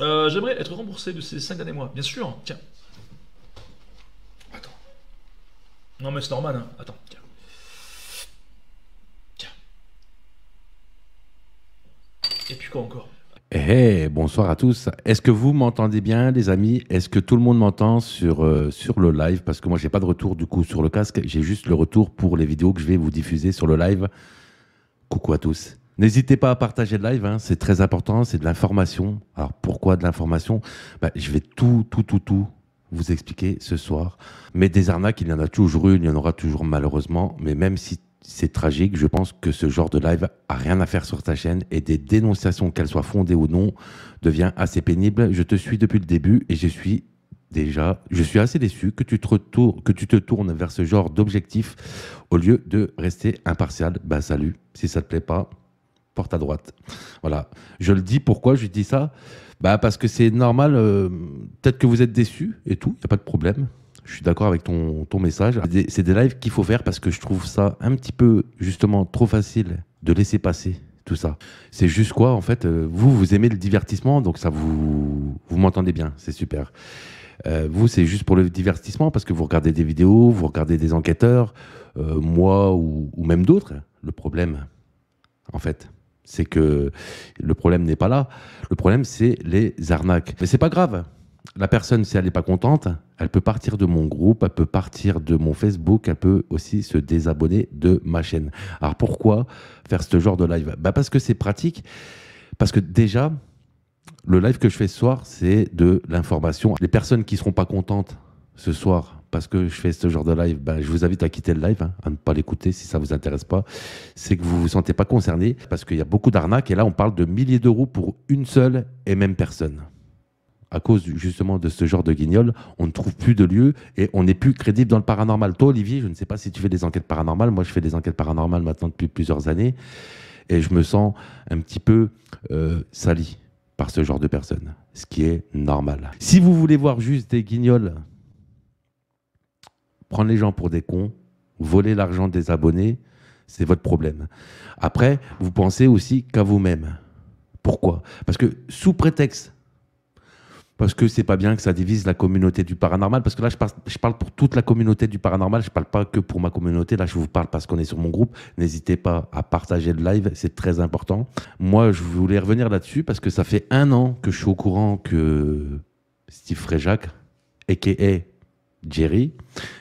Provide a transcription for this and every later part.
Euh, j'aimerais être remboursé de ces 5 derniers mois. Bien sûr, tiens. Attends. Non mais c'est normal, hein. Attends, tiens. Tiens. Et puis quoi encore eh, eh bonsoir à tous. Est-ce que vous m'entendez bien, les amis Est-ce que tout le monde m'entend sur, euh, sur le live Parce que moi, j'ai pas de retour du coup sur le casque. J'ai juste le retour pour les vidéos que je vais vous diffuser sur le live. Coucou à tous. N'hésitez pas à partager le live, hein. c'est très important, c'est de l'information. Alors pourquoi de l'information bah, Je vais tout, tout, tout, tout vous expliquer ce soir. Mais des arnaques, il y en a toujours eu, il y en aura toujours malheureusement. Mais même si c'est tragique, je pense que ce genre de live a rien à faire sur ta chaîne et des dénonciations, qu'elles soient fondées ou non, devient assez pénible. Je te suis depuis le début et je suis déjà, je suis assez déçu que tu te, que tu te tournes vers ce genre d'objectif au lieu de rester impartial. Ben salut, si ça te plaît pas, porte à droite. Voilà. Je le dis, pourquoi je dis ça bah Parce que c'est normal, euh, peut-être que vous êtes déçu et tout, il n'y a pas de problème. Je suis d'accord avec ton, ton message. C'est des, lives qu'il faut faire parce que je trouve ça un petit peu justement trop facile de laisser passer tout ça. C'est juste quoi en fait euh, Vous, vous aimez le divertissement, donc ça vous, vous m'entendez bien, c'est super. Euh, vous, c'est juste pour le divertissement parce que vous regardez des vidéos, vous regardez des enquêteurs, moi ou même d'autres. Le problème, en fait, c'est que le problème n'est pas là. Le problème, c'est les arnaques. Mais c'est pas grave. La personne, si elle n'est pas contente, elle peut partir de mon groupe, elle peut partir de mon Facebook, elle peut aussi se désabonner de ma chaîne. Alors pourquoi faire ce genre de live bah Parce que c'est pratique. Parce que déjà, le live que je fais ce soir, c'est de l'information. Les personnes qui ne seront pas contentes ce soir parce que je fais ce genre de live, ben, je vous invite à quitter le live, hein, à ne pas l'écouter si ça ne vous intéresse pas. C'est que vous ne vous sentez pas concerné parce qu'il y a beaucoup d'arnaques et là on parle de milliers d'euros pour une seule et même personne. À cause justement de ce genre de guignol, on ne trouve plus de lieu et on n'est plus crédible dans le paranormal. Toi, Olivier, je ne sais pas si tu fais des enquêtes paranormales. Moi, je fais des enquêtes paranormales maintenant depuis plusieurs années et je me sens un petit peu euh, sali par ce genre de personnes, ce qui est normal. Si vous voulez voir juste des guignols prendre les gens pour des cons, voler l'argent des abonnés, c'est votre problème. Après, vous pensez aussi qu'à vous-même. Pourquoi Parce que sous prétexte, parce que c'est pas bien que ça divise la communauté du paranormal, parce que là je parle, je parle pour toute la communauté du paranormal, je parle pas que pour ma communauté, là je vous parle parce qu'on est sur mon groupe, n'hésitez pas à partager le live, c'est très important. Moi je voulais revenir là-dessus parce que ça fait un an que je suis au courant que Steve Fréjac, a.k.a. Jerry,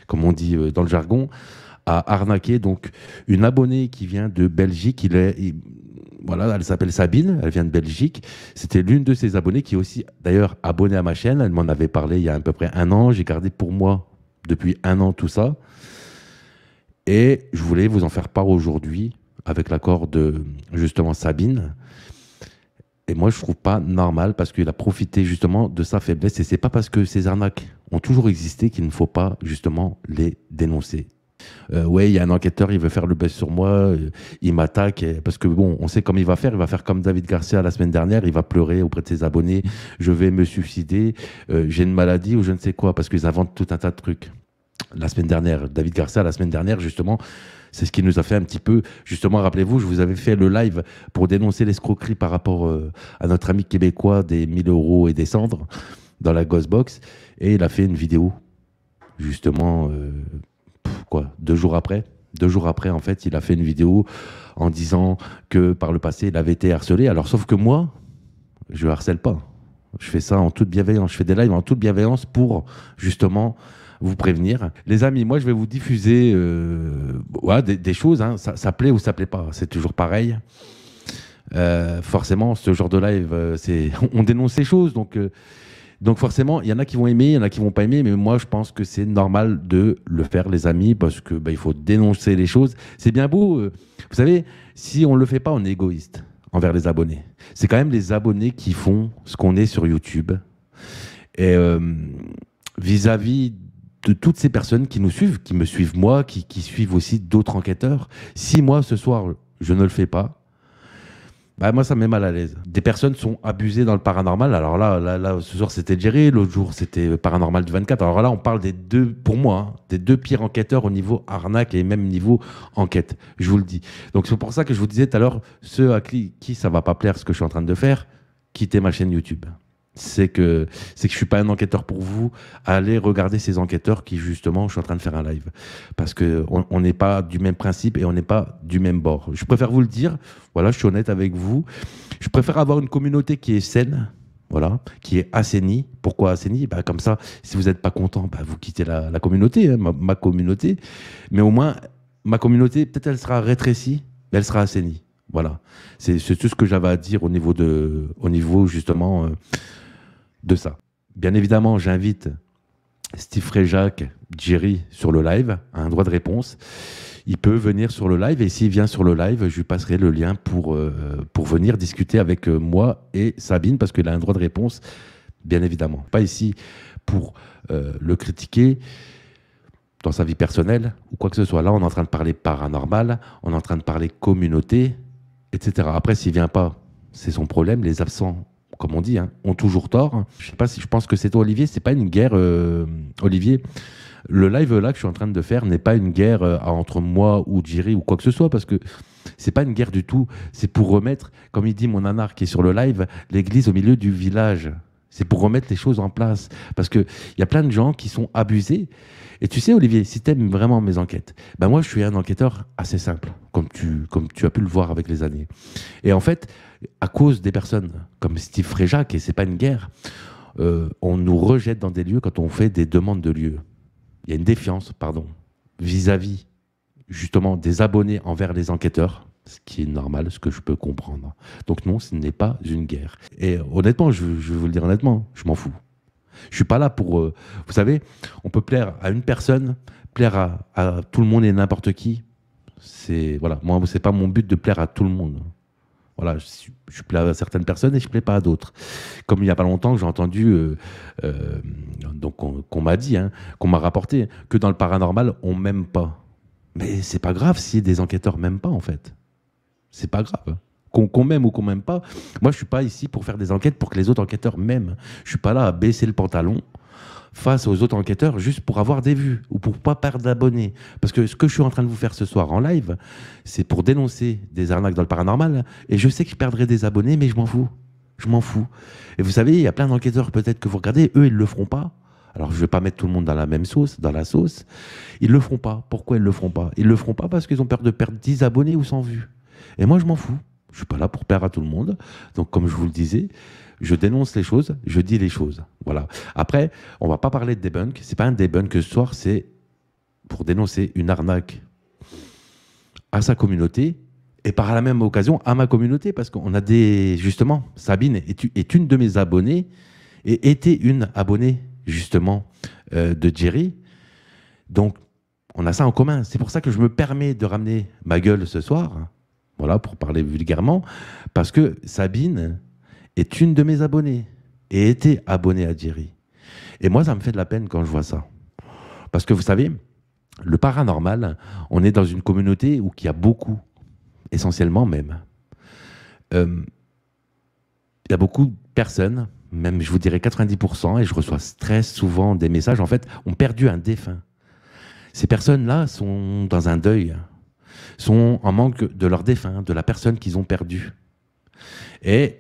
comme on dit euh, dans le jargon, a arnaqué donc une abonnée qui vient de Belgique. Il est, voilà, elle s'appelle Sabine, elle vient de Belgique. C'était l'une de ses abonnées qui est aussi d'ailleurs abonnée à ma chaîne. Elle m'en avait parlé il y a à peu près un an. J'ai gardé pour moi depuis un an tout ça. Et je voulais vous en faire part aujourd'hui avec l'accord de justement Sabine. Et moi, je trouve pas normal parce qu'il a profité justement de sa faiblesse. Et c'est pas parce que ces arnaques ont toujours existé, qu'il ne faut pas justement les dénoncer. Oui, euh, ouais, il y a un enquêteur, il veut faire le buzz sur moi, euh, il m'attaque, parce que bon, on sait comment il va faire, il va faire comme David Garcia la semaine dernière, il va pleurer auprès de ses abonnés, je vais me suicider, euh, j'ai une maladie ou je ne sais quoi, parce qu'ils inventent tout un tas de trucs. La semaine dernière, David Garcia, la semaine dernière, justement, c'est ce qui nous a fait un petit peu, justement, rappelez-vous, je vous avais fait le live pour dénoncer l'escroquerie par rapport à notre ami québécois des 1000 euros et des cendres dans la Ghost Box. Et il a fait une vidéo, justement, euh, quoi, deux jours après. Deux jours après, en fait, il a fait une vidéo en disant que par le passé, il avait été harcelé. Alors, sauf que moi, je harcèle pas. Je fais ça en toute bienveillance. Je fais des lives en toute bienveillance pour, justement, vous prévenir. Les amis, moi, je vais vous diffuser euh, des, choses. Hein. Ça, plaît ou ça plaît pas. C'est toujours pareil. Euh, forcément, ce genre de live, on dénonce ces choses. Donc, donc forcément, il y en a qui vont aimer, il y en a qui vont pas aimer, mais moi je pense que c'est normal de le faire, les amis, parce que bah, il faut dénoncer les choses. C'est bien beau, euh, vous savez, si on le fait pas, on est égoïste envers les abonnés. C'est quand même les abonnés qui font ce qu'on est sur YouTube. Et euh, vis-à-vis de toutes ces personnes qui nous suivent, qui me suivent moi, qui suivent aussi d'autres enquêteurs, si moi ce soir je ne le fais pas, bah, moi, ça me met mal à l'aise. Des personnes sont abusées dans le paranormal. Alors là, là, là ce soir, c'était Jerry. L'autre jour, c'était Paranormal du 24. Alors là, on parle des deux, pour moi, hein, des deux pires enquêteurs au niveau arnaque et même niveau enquête. Je vous le dis. Donc, c'est pour ça que je vous disais tout à l'heure, ceux à qui, qui ça va pas plaire ce que je suis en train de faire, quittez ma chaîne YouTube c'est que c'est que je suis pas un enquêteur pour vous. Allez regarder ces enquêteurs qui justement, je suis en train de faire un live parce que on n'est pas du même principe et on n'est pas du même bord. Je préfère vous le dire. Voilà, je suis honnête avec vous. Je préfère avoir une communauté qui est saine. Voilà, qui est assainie. Pourquoi assainie bah, Comme ça, si vous n'êtes pas content, bah, vous quittez la, communauté, hein, ma, communauté. Mais au moins, ma communauté, peut-être elle sera rétrécie, mais elle sera assainie. Voilà, c'est tout ce que j'avais à dire au niveau de, au niveau justement euh, de ça. Bien évidemment, j'invite Steve Fréjac, Jerry sur le live, à un droit de réponse. Il peut venir sur le live et s'il vient sur le live, je lui passerai le lien pour, euh, pour venir discuter avec euh, moi et Sabine parce qu'il a un droit de réponse, bien évidemment. Pas ici pour euh, le critiquer dans sa vie personnelle ou quoi que ce soit. Là, on est en train de parler paranormal, on est en train de parler communauté, etc. Après, s'il vient pas, c'est son problème. Les absents comme on dit, hein, ont toujours tort. Je sais pas si je pense que c'est toi, Olivier. C'est pas une guerre, euh, Olivier. Le live là que je suis en train de faire n'est pas une guerre euh, entre moi ou Jerry ou quoi que ce soit, parce que c'est pas une guerre du tout. C'est pour remettre, comme il dit mon anar qui est sur le live, l'église au milieu du village. C'est pour remettre les choses en place. Parce qu'il y a plein de gens qui sont abusés. Et tu sais, Olivier, si aimes vraiment mes enquêtes, ben moi, je suis un enquêteur assez simple, comme tu, comme tu as pu le voir avec les années. Et en fait, à cause des personnes comme Steve Fréjac, et c'est pas une guerre, euh, on nous rejette dans des lieux quand on fait des demandes de lieux. Il y a une défiance, pardon, vis à -vis, justement, des abonnés envers les enquêteurs ce qui est normal, ce que je peux comprendre. Donc non, ce n'est pas une guerre. Et honnêtement, je, vais vous le dire honnêtement, je m'en fous. Je suis pas là pour... Euh, vous savez, on peut plaire à une personne, plaire à, tout le monde et n'importe qui. C'est voilà, moi, c'est pas mon but de plaire à tout le monde. Voilà, je, je plais à certaines personnes et je plais pas à d'autres. Comme il n'y a pas longtemps, que j'ai entendu, euh, euh, donc qu'on m'a dit, hein, qu'on m'a rapporté, que dans le paranormal, on m'aime pas. Mais c'est pas grave si des enquêteurs m'aiment pas en fait. C'est pas grave. Qu'on m'aime ou qu'on m'aime pas. Moi, je suis pas ici pour faire des enquêtes pour que les autres enquêteurs m'aiment. Je suis pas là à baisser le pantalon face aux autres enquêteurs juste pour avoir des vues ou pour pas perdre d'abonnés. Parce que ce que je suis en train de vous faire ce soir en live, c'est pour dénoncer des arnaques dans le paranormal. Et je sais que je perdrai des abonnés, mais je m'en fous. Je m'en fous. Et vous savez, il y a plein d'enquêteurs peut-être que vous regardez, eux, ils le feront pas. Alors je vais pas mettre tout le monde dans la même sauce, dans la sauce. Ils le feront pas. Pourquoi ils le feront pas Ils le feront pas parce qu'ils ont peur de perdre 10 abonnés ou 100 vues. Et moi, je m'en fous. Je suis pas là pour perdre à tout le monde. Donc, comme je vous le disais, je dénonce les choses, je dis les choses. Voilà. Après, on va pas parler de debunk. C'est pas un debunk ce soir, c'est pour dénoncer une arnaque à sa communauté et par la même occasion à ma communauté parce qu'on a des justement Sabine est, une de mes abonnées et était une abonnée justement euh, de Jerry. Donc on a ça en commun. C'est pour ça que je me permets de ramener ma gueule ce soir voilà, pour parler vulgairement, parce que Sabine est une de mes abonnées et était abonnée à Jerry. Et moi, ça me fait de la peine quand je vois ça. Parce que vous savez, le paranormal, on est dans une communauté où il y a beaucoup, essentiellement même. Euh, il y a beaucoup de personnes, même je vous dirais 90%, et je reçois très souvent des messages, en fait, ont perdu un défunt. Ces personnes-là sont dans un deuil sont en manque de leur défunt, de la personne qu'ils ont perdue. Et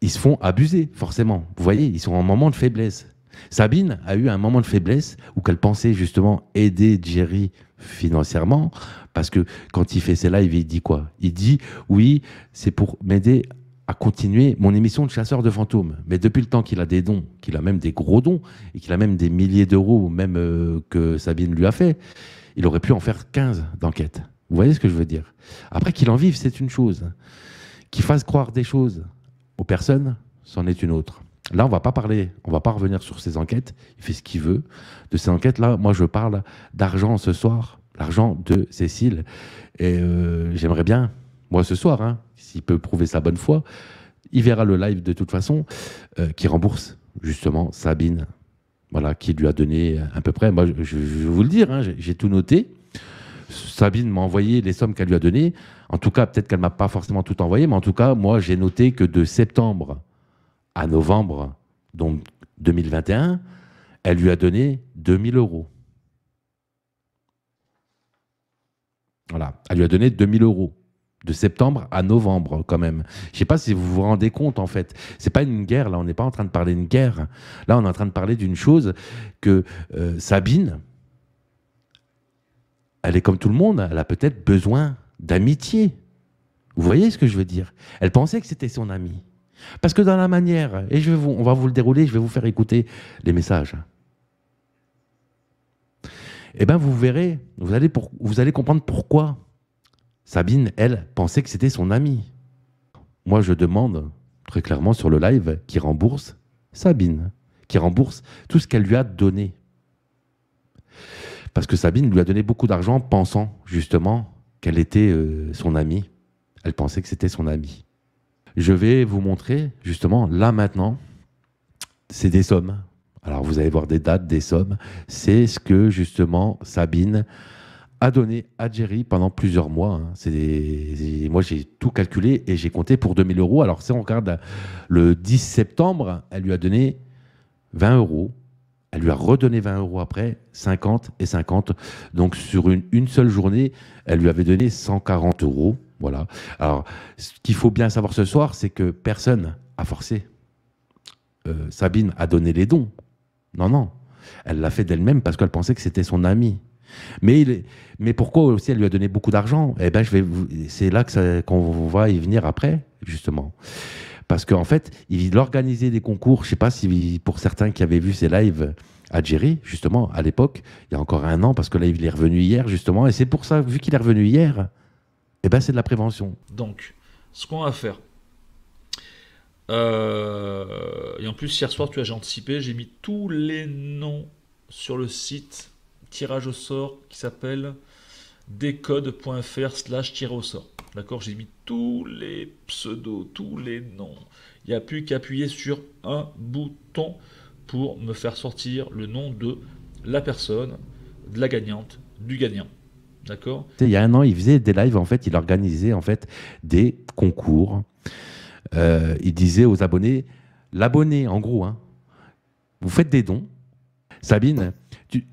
ils se font abuser, forcément. Vous voyez, ils sont en moment de faiblesse. Sabine a eu un moment de faiblesse où qu'elle pensait justement aider Jerry financièrement, parce que quand il fait ses lives, il dit quoi Il dit oui, c'est pour m'aider à continuer mon émission de chasseur de fantômes. Mais depuis le temps qu'il a des dons, qu'il a même des gros dons, et qu'il a même des milliers d'euros, même euh, que Sabine lui a fait, il aurait pu en faire 15 d'enquête. Vous voyez ce que je veux dire Après qu'il en vive, c'est une chose. Qu'il fasse croire des choses aux personnes, c'en est une autre. Là, on va pas parler, on va pas revenir sur ces enquêtes. Il fait ce qu'il veut de ces enquêtes-là. Moi, je parle d'argent ce soir, l'argent de Cécile. Et euh, j'aimerais bien, moi, ce soir, hein, s'il peut prouver sa bonne foi, il verra le live de toute façon, euh, qui rembourse justement Sabine, voilà, qui lui a donné à peu près. Moi, je, vais vous le dire, hein, j'ai tout noté. Sabine m'a envoyé les sommes qu'elle lui a données. En tout cas, peut-être qu'elle m'a pas forcément tout envoyé, mais en tout cas, moi, j'ai noté que de septembre à novembre, donc 2021, elle lui a donné 2000 euros. Voilà, elle lui a donné 2000 euros de septembre à novembre quand même. Je sais pas si vous vous rendez compte en fait. C'est pas une guerre là, on n'est pas en train de parler d'une guerre. Là, on est en train de parler d'une chose que euh, Sabine elle est comme tout le monde, elle a peut-être besoin d'amitié. Vous voyez ce que je veux dire Elle pensait que c'était son ami. Parce que dans la manière, et je vais vous, on va vous le dérouler, je vais vous faire écouter les messages. Eh bien, vous verrez, vous allez, vous allez comprendre pourquoi Sabine, elle, pensait que c'était son ami. Moi, je demande très clairement sur le live qui rembourse Sabine, qui rembourse tout ce qu'elle lui a donné. Parce que Sabine lui a donné beaucoup d'argent pensant justement qu'elle était euh, son amie. Elle pensait que c'était son amie. Je vais vous montrer justement là maintenant, c'est des sommes. Alors vous allez voir des dates, des sommes. C'est ce que justement Sabine a donné à Jerry pendant plusieurs mois. Hein. Moi, j'ai tout calculé et j'ai compté pour 2000 euros. Alors, si on regarde le 10 septembre, elle lui a donné 20 euros elle lui a redonné 20 euros après, 50 et 50. Donc sur une, seule journée, elle lui avait donné 140 euros. Voilà. Alors, ce qu'il faut bien savoir ce soir, c'est que personne a forcé. Euh, Sabine a donné les dons. Non, non. Elle l'a fait d'elle-même parce qu'elle pensait que c'était son ami. Mais, mais pourquoi aussi elle lui a donné beaucoup d'argent Eh ben, je C'est là que qu'on va y venir après, justement. Parce qu'en fait, il organisait des concours. Je sais pas si pour certains qui avaient vu ses lives à Jerry, justement, à l'époque, il y a encore un an, parce que là, il est revenu hier, justement. Et c'est pour ça, vu qu'il est revenu hier, eh ben, c'est de la prévention. Donc, ce qu'on va faire. Euh, et en plus, hier soir, tu as anticipé, j'ai mis tous les noms sur le site tirage au sort qui s'appelle décode.fr slash tirage au sort. D'accord J'ai mis tous les pseudos, tous les noms. Il n'y a plus qu'à appuyer sur un bouton pour me faire sortir le nom de la personne, de la gagnante, du gagnant. D'accord Il y a un an, il faisait des lives, en fait, il organisait en fait des concours. Euh, il disait aux abonnés, l'abonné, en gros, hein, vous faites des dons. Sabine,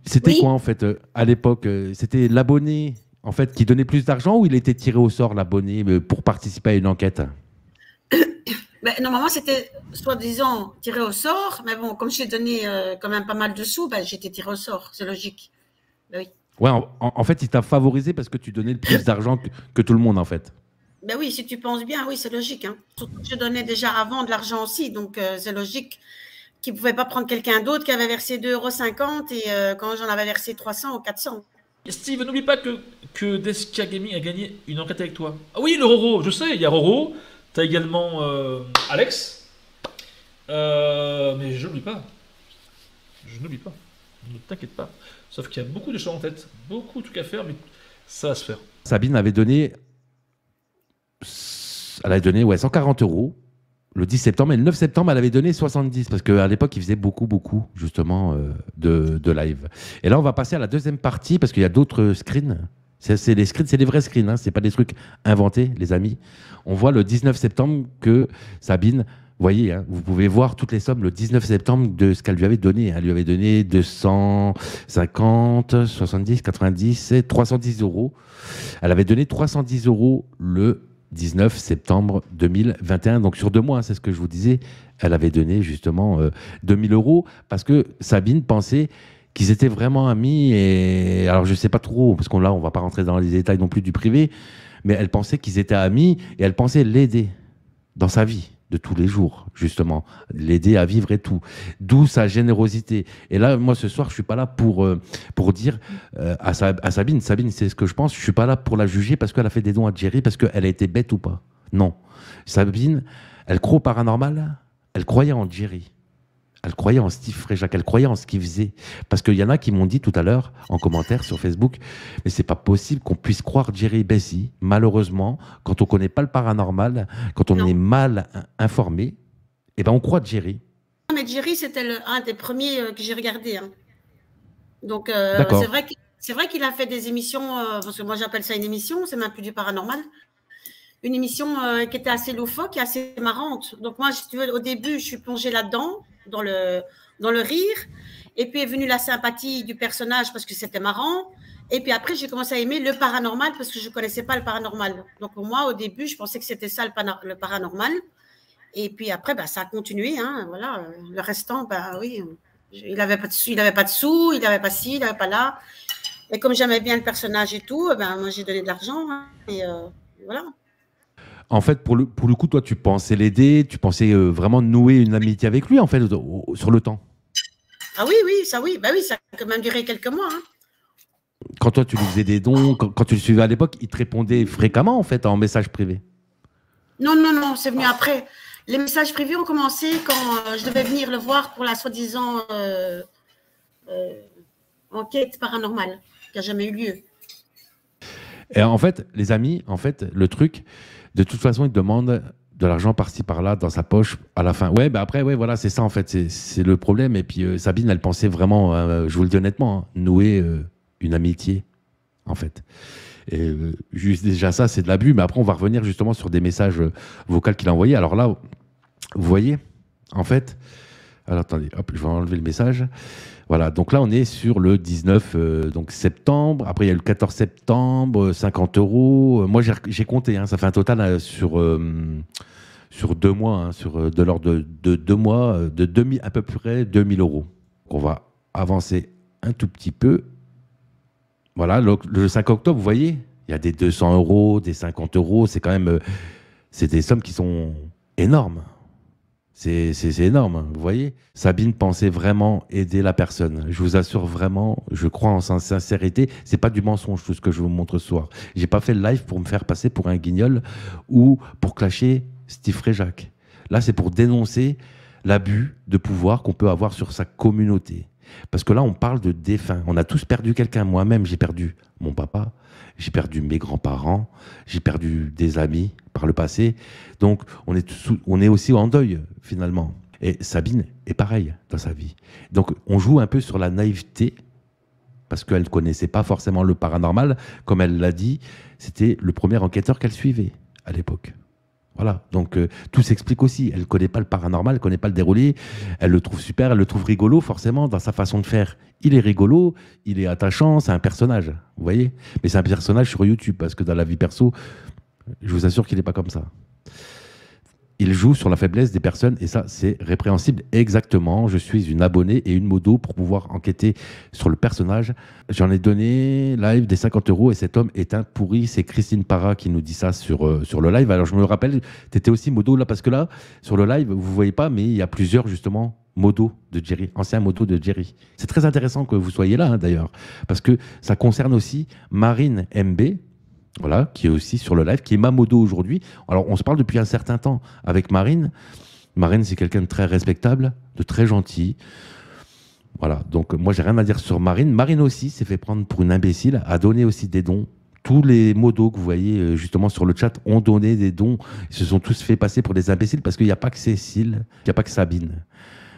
c'était quoi en fait euh, à l'époque euh, C'était l'abonné en fait, qui donnait plus d'argent ou il était tiré au sort, l'abonné, euh, pour participer à une enquête ben, Normalement, c'était soi-disant tiré au sort, mais bon, comme j'ai donné euh, quand même pas mal de sous, ben, j'étais tiré au sort, c'est logique. Ben oui. Ouais, en, fait, il t'a favorisé parce que tu donnais le plus d'argent que, tout le monde, en fait. Ben oui, si tu penses bien, oui, c'est logique. Hein. Surtout que je donnais déjà avant de l'argent aussi, donc euh, c'est logique qu'il ne pouvait pas prendre quelqu'un d'autre qui avait versé 2,50 euros et quand j'en avais versé 300 ou 400. Steve, n'oublie pas que, que Gaming a gagné une enquête avec toi. Ah oui, le Roro, je sais, il y a Roro. T'as également euh, Alex. Euh, mais je n'oublie pas. Je n'oublie pas. Ne t'inquiète pas. Sauf qu'il y a beaucoup de choses en tête. Beaucoup de trucs à faire, mais ça va se faire. Sabine avait donné. Elle avait donné ouais, 140 euros le 10 septembre et le 9 septembre, elle avait donné 70 parce qu'à l'époque, il faisait beaucoup, beaucoup justement euh, de, live. Et là, on va passer à la deuxième partie parce qu'il y a d'autres screens. C'est les screens, c'est vrais screens, hein, c'est pas des trucs inventés, les amis. On voit le 19 septembre que Sabine, voyez, hein, vous pouvez voir toutes les sommes le 19 septembre de ce qu'elle lui avait donné. Hein. Elle lui avait donné 250, 70, 90, 310 euros. Elle avait donné 310 euros le 19 septembre 2021. Donc sur deux mois, hein, c'est ce que je vous disais, elle avait donné justement 2000 euh, euros parce que Sabine pensait qu'ils étaient vraiment amis et alors je sais pas trop parce qu'on là on va pas rentrer dans les détails non plus du privé, mais elle pensait qu'ils étaient amis et elle pensait l'aider dans sa vie de tous les jours, justement, l'aider à vivre et tout. D'où sa générosité. Et là, moi, ce soir, je suis pas là pour, euh, pour dire euh, à, Sabine, Sabine, c'est ce que je pense, je suis pas là pour la juger parce qu'elle a fait des dons à Jerry, parce qu'elle a été bête ou pas. Non. Sabine, elle croit au paranormal, elle croyait en Jerry. Elle croyait en Steve Fréjac, elle croyait en ce qu'il faisait. Parce qu'il y en a qui m'ont dit tout à l'heure, en commentaire sur Facebook, mais c'est pas possible qu'on puisse croire Jerry Bessie, malheureusement, quand on connaît pas le paranormal, quand on est mal informé, eh ben on croit Jerry. Non, mais Jerry, c'était un des premiers euh, que j'ai regardé. Hein. Donc, euh, c'est vrai qu'il a fait des émissions, euh, parce que moi j'appelle ça une émission, c'est même plus du paranormal. Une émission qui était assez loufoque et assez marrante. Donc moi, si tu veux, au début, je suis plongée là-dedans dans le, dans le rire. Et puis est venue la sympathie du personnage parce que c'était marrant. Et puis après, j'ai commencé à aimer le paranormal parce que je ne connaissais pas le paranormal. Donc moi, au début, je pensais que c'était ça le, paranormal. Et puis après, bah, ça a continué. Hein, voilà. Le restant, bah, oui, il n'avait pas, pas, de sous, il n'avait pas ci, il n'avait pas là. Et comme j'aimais bien le personnage et tout, eh ben, moi j'ai donné de l'argent. Hein, et euh, voilà. En fait, pour le, coup, toi, tu pensais l'aider, tu pensais euh, vraiment nouer une amitié avec lui, en fait, sur le temps. Ah oui, oui, ça oui. Bah oui, ça a quand même duré quelques mois. Hein. Quand toi, tu lui faisais des dons, quand, tu le suivais à l'époque, il te répondait fréquemment, en fait, en message privé. Non, non, non, c'est venu après. Les messages privés ont commencé quand euh, je devais venir le voir pour la soi-disant euh, enquête paranormale qui n'a jamais eu lieu. Et en fait, les amis, en fait, le truc, de toute façon, il demande de l'argent par-ci par-là dans sa poche à la fin. Ouais, bah après, ouais, voilà, c'est ça en fait, c'est le problème. Et puis euh, Sabine, elle pensait vraiment, euh, je vous le dis honnêtement, hein, nouer euh, une amitié, en fait. Et juste déjà ça, c'est de l'abus. Mais après, on va revenir justement sur des messages vocaux qu'il a envoyés. Alors là, vous voyez, en fait, alors attendez, hop, je vais enlever le message. Voilà, donc là on est sur le 19 euh, donc septembre. Après il y a le 14 septembre, 50 euh, euros. Euh, moi j'ai compté, hein, ça fait un total sur, sur deux mois, hein, sur, de l'ordre de, deux mois, de à peu près 2000 euros. On va avancer un tout petit peu. Voilà, le, le 5 octobre, vous voyez, il y a des 200 euros, des 50 euros, c'est quand même. c'est des sommes qui sont énormes. C'est énorme, hein, vous voyez. Sabine pensait vraiment aider la personne. Je vous assure vraiment, je crois en sa sincérité. C'est pas du mensonge tout ce que je vous montre ce soir. J'ai pas fait le live pour me faire passer pour un guignol ou pour clasher Steve Jacques. Là, c'est pour dénoncer l'abus de pouvoir qu'on peut avoir sur sa communauté. Parce que là, on parle de défunt. On a tous perdu quelqu'un. Moi-même, j'ai perdu mon papa, j'ai perdu mes grands-parents, j'ai perdu des amis par le passé. Donc, on est, on est aussi en deuil, finalement. Et Sabine est pareil dans sa vie. Donc, on joue un peu sur la naïveté, parce qu'elle ne connaissait pas forcément le paranormal. Comme elle l'a dit, c'était le premier enquêteur qu'elle suivait à l'époque. Voilà, donc euh, tout s'explique aussi. Elle ne connaît pas le paranormal, elle ne connaît pas le déroulé. Elle le trouve super, elle le trouve rigolo, forcément, dans sa façon de faire. Il est rigolo, il est attachant, c'est un personnage, vous voyez Mais c'est un personnage sur YouTube, parce que dans la vie perso, je vous assure qu'il n'est pas comme ça il joue sur la faiblesse des personnes et ça, c'est répréhensible. Exactement, je suis une abonnée et une modo pour pouvoir enquêter sur le personnage. J'en ai donné live des 50 euros et cet homme est un pourri. C'est Christine Para qui nous dit ça sur, euh, sur le live. Alors je me rappelle, tu étais aussi modo là parce que là, sur le live, vous voyez pas, mais il y a plusieurs justement modo de Jerry, ancien modo de Jerry. C'est très intéressant que vous soyez là hein, d'ailleurs, parce que ça concerne aussi Marine MB, voilà, qui est aussi sur le live, qui est Mamodo aujourd'hui. Alors, on se parle depuis un certain temps avec Marine. Marine, c'est quelqu'un de très respectable, de très gentil. Voilà, donc moi, j'ai rien à dire sur Marine. Marine aussi s'est fait prendre pour une imbécile, a donné aussi des dons. Tous les modos que vous voyez euh, justement sur le chat ont donné des dons. Ils se sont tous fait passer pour des imbéciles parce qu'il n'y a pas que Cécile, il n'y a pas que Sabine,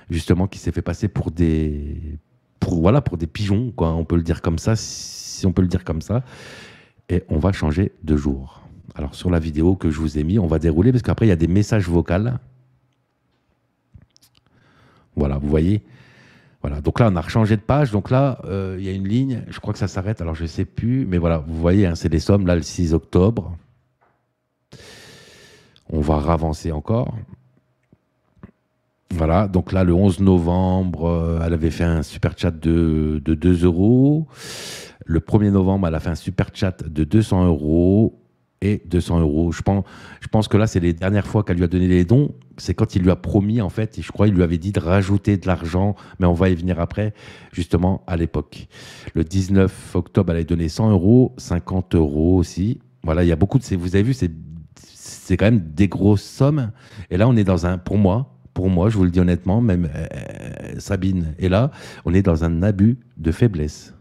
justement, qui s'est fait passer pour des, pour, voilà, pour des pigeons, quoi. On peut le dire comme ça, si on peut le dire comme ça et on va changer de jour. Alors sur la vidéo que je vous ai mis, on va dérouler parce qu'après il y a des messages vocaux. Voilà, vous voyez. Voilà, donc là on a rechangé de page. Donc là, euh, il y a une ligne, je crois que ça s'arrête, alors je ne sais plus, mais voilà, vous voyez, hein, c'est des sommes, là le 6 octobre. On va ravancer encore. Voilà, donc là, le 11 novembre, euh, elle avait fait un super chat de, de 2 euros le 1er novembre elle a fait un super chat de 200 euros et 200 euros. Je pense, je pense que là, c'est les dernières fois qu'elle lui a donné les dons. C'est quand il lui a promis, en fait, et je crois, il lui avait dit de rajouter de l'argent, mais on va y venir après, justement, à l'époque. Le 19 octobre, elle a donné 100 euros, 50 euros aussi. Voilà, il y a beaucoup de. Vous avez vu, c'est, quand même des grosses sommes. Et là, on est dans un. Pour moi, pour moi, je vous le dis honnêtement, même euh, Sabine est là, on est dans un abus de faiblesse.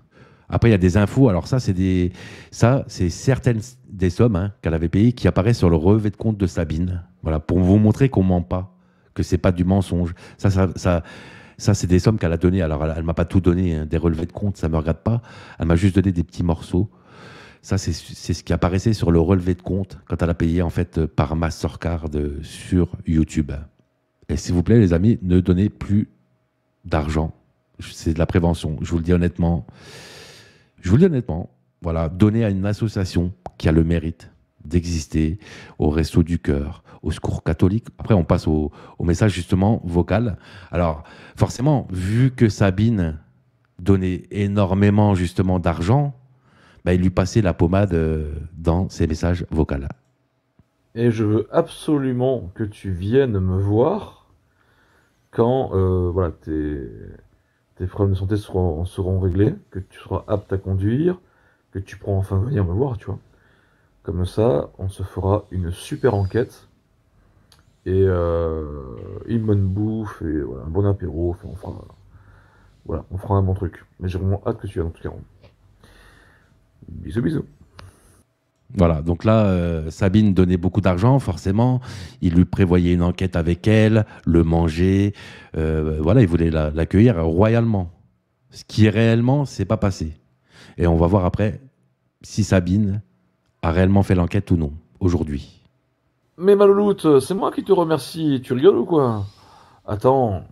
Après, il y a des infos. Alors ça, c'est des, ça, c'est certaines des sommes hein, qu'elle avait payées qui apparaissent sur le relevé de compte de Sabine. Voilà, pour vous montrer qu'on ment pas, que c'est pas du mensonge. Ça, ça, ça, c'est des sommes qu'elle a données. Alors, elle, m'a pas tout donné, hein, des relevés de compte, ça me regarde pas. Elle m'a juste donné des petits morceaux. Ça, c'est ce qui apparaissait sur le relevé de compte quand elle a payé en fait par Mastercard sur YouTube. Et s'il vous plaît, les amis, ne donnez plus d'argent. C'est de la prévention. Je vous le dis honnêtement je vous le dis honnêtement, voilà, donner à une association qui a le mérite d'exister au Resto du Cœur, au Secours catholique. Après, on passe au, message justement vocal. Alors, forcément, vu que Sabine donnait énormément justement d'argent, bah, il lui passait la pommade euh, dans ses messages vocaux. Et je veux absolument que tu viennes me voir quand euh, voilà, tes problèmes de santé seront, réglés, que tu seras apte à conduire, que tu pourras enfin venir me voir, tu vois. Comme ça, on se fera une super enquête. Et euh, une bonne bouffe, et voilà, un bon apéro, enfin, on fera, voilà, on fera un bon truc. Mais j'ai vraiment hâte que tu viennes en tout cas. Bisous bisous voilà, donc là, euh, Sabine donnait beaucoup d'argent, forcément. Il lui prévoyait une enquête avec elle, le manger. Euh, voilà, il voulait l'accueillir royalement. Ce qui est réellement c'est pas passé. Et on va voir après si Sabine a réellement fait l'enquête ou non, aujourd'hui. Mais Malouloute, c'est moi qui te remercie. Tu rigoles ou quoi Attends,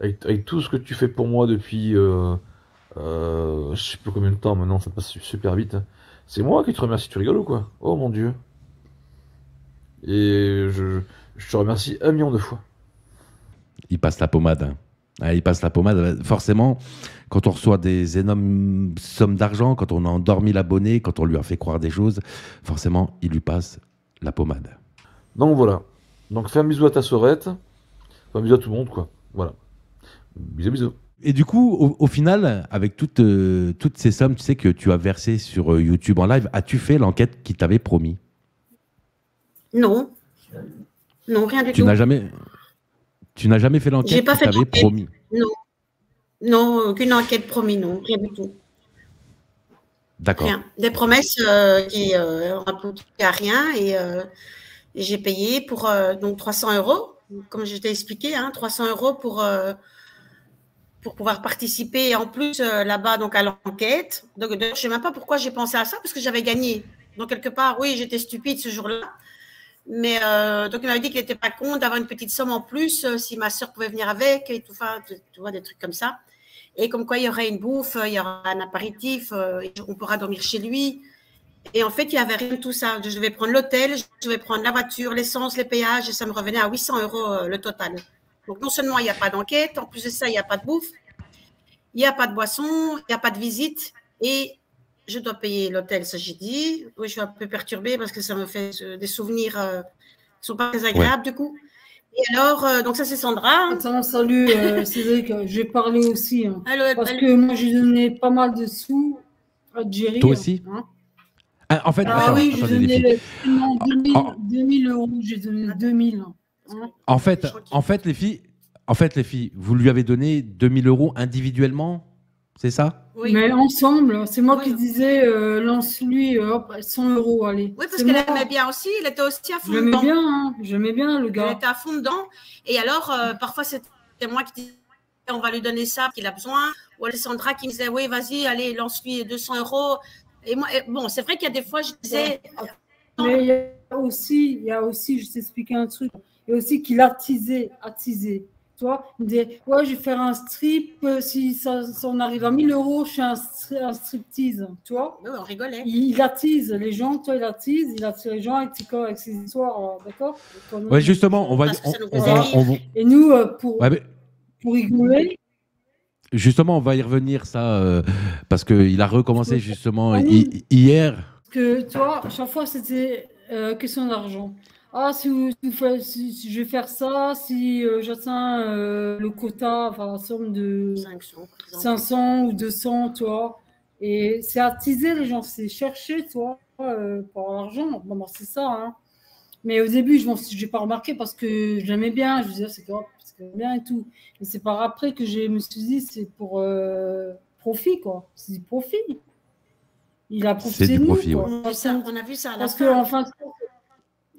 avec, tout ce que tu fais pour moi depuis. Euh, je sais plus combien de temps maintenant, ça passe super vite. Hein. C'est moi qui te remercie, tu rigoles ou quoi Oh mon Dieu. Et je, te remercie un million de fois. Il passe la pommade. Hein. Ah, il passe la pommade. Forcément, quand on reçoit des énormes sommes d'argent, quand on a endormi l'abonné, quand on lui a fait croire des choses, forcément, il lui passe la pommade. Donc voilà. Donc fais un bisou à ta sorette. Fais un bisou à tout le monde, quoi. Voilà. Bisous, bisous. Et du coup, au, final, avec toutes, euh, toutes ces sommes, tu sais, que tu as versées sur euh, YouTube en live, as-tu fait l'enquête qui t'avait promis Non. Non, rien du tu tout. jamais, tu n'as jamais fait l'enquête qui t'avait promis Non. Non, aucune enquête promis, non, rien du tout. D'accord. Des promesses euh, qui n'ont à rien et j'ai payé pour donc 300 euros, comme je t'ai expliqué, 300 hein, euros pour pour pouvoir participer en plus euh, là-bas donc à l'enquête. Donc, je ne sais même pas pourquoi j'ai pensé à ça parce que j'avais gagné. Donc quelque part, oui, j'étais stupide ce jour-là. Mais euh, donc il m'avait dit qu'il n'était pas con d'avoir une petite somme en plus euh, si ma sœur pouvait venir avec et tout, enfin, vois, des trucs comme ça. Et comme quoi il y aurait une bouffe, il y aura un apéritif, on pourra dormir chez lui. Et en fait, il n'y avait rien de tout ça. Je devais prendre l'hôtel, je devais prendre la voiture, l'essence, les péages, et ça me revenait à 800 euros le total. Donc non seulement il n'y a pas d'enquête, en plus de ça, il n'y a pas de bouffe, il n'y a pas de boisson, il n'y a pas de visite et je dois payer l'hôtel, ça j'ai dit. Oui, je suis un peu perturbée parce que ça me fait euh, des souvenirs euh, qui ne sont pas très agréables du coup. Et alors, euh, donc ça c'est Sandra. Attends, salut Cédric, j'ai parlé aussi. Hein. parce que moi j'ai donné pas mal de sous à Jerry. Toi aussi hein. ah, En fait, ah oui, j'ai donné, 2000, 2000 euros, j'ai donné 2000. En fait, en fait, les filles, en fait, les filles, vous lui avez donné 2000 euros individuellement, c'est ça oui. Mais ensemble, c'est moi qui disais, euh, lance-lui 100 euros, allez. Oui, parce qu'elle aimait bien aussi, elle était aussi à fond dedans. J'aimais bien, hein, j'aimais bien le gars. Elle était à fond dedans. Et alors, euh, parfois, c'était moi qui disais, on va lui donner ça, qu'il a besoin. Ou Alessandra qui me disait, oui, vas-y, allez, lance-lui 200 euros. Et moi, bon, c'est vrai qu'il y a des fois, je disais. Mais aussi, il y a aussi, je t'expliquais un truc et aussi qu'il artisait, artisait. Tu vois, il me disait, ouais, je vais faire un strip, euh, si, ça, on arrive à 1000 euros, je fais un, striptease, tu vois. Non, on rigolait. Il, attise les gens, toi, il attise, il attise les gens avec, avec ses histoires, euh, d'accord Ouais, justement, on va... On, on, et nous, euh, pour, pour rigoler... Justement, on va y revenir, ça, parce qu'il a recommencé justement hier. Que, toi, chaque fois, c'était question d'argent ah, si, je vais faire ça, si euh, j'atteins euh, le quota, enfin, la somme de 500, ou 200, toi. Et c'est attiser les gens, c'est chercher, toi, euh, pour l'argent. Bon, c'est ça. Hein. Mais au début, je n'ai pas remarqué parce que j'aimais bien. Je veux disais, ah, c'est bien et tout. Et c'est par après que je me suis dit, c'est pour profit, quoi. C'est profit. Il a profité de nous. on, a, vu ça Parce qu'en fin de compte,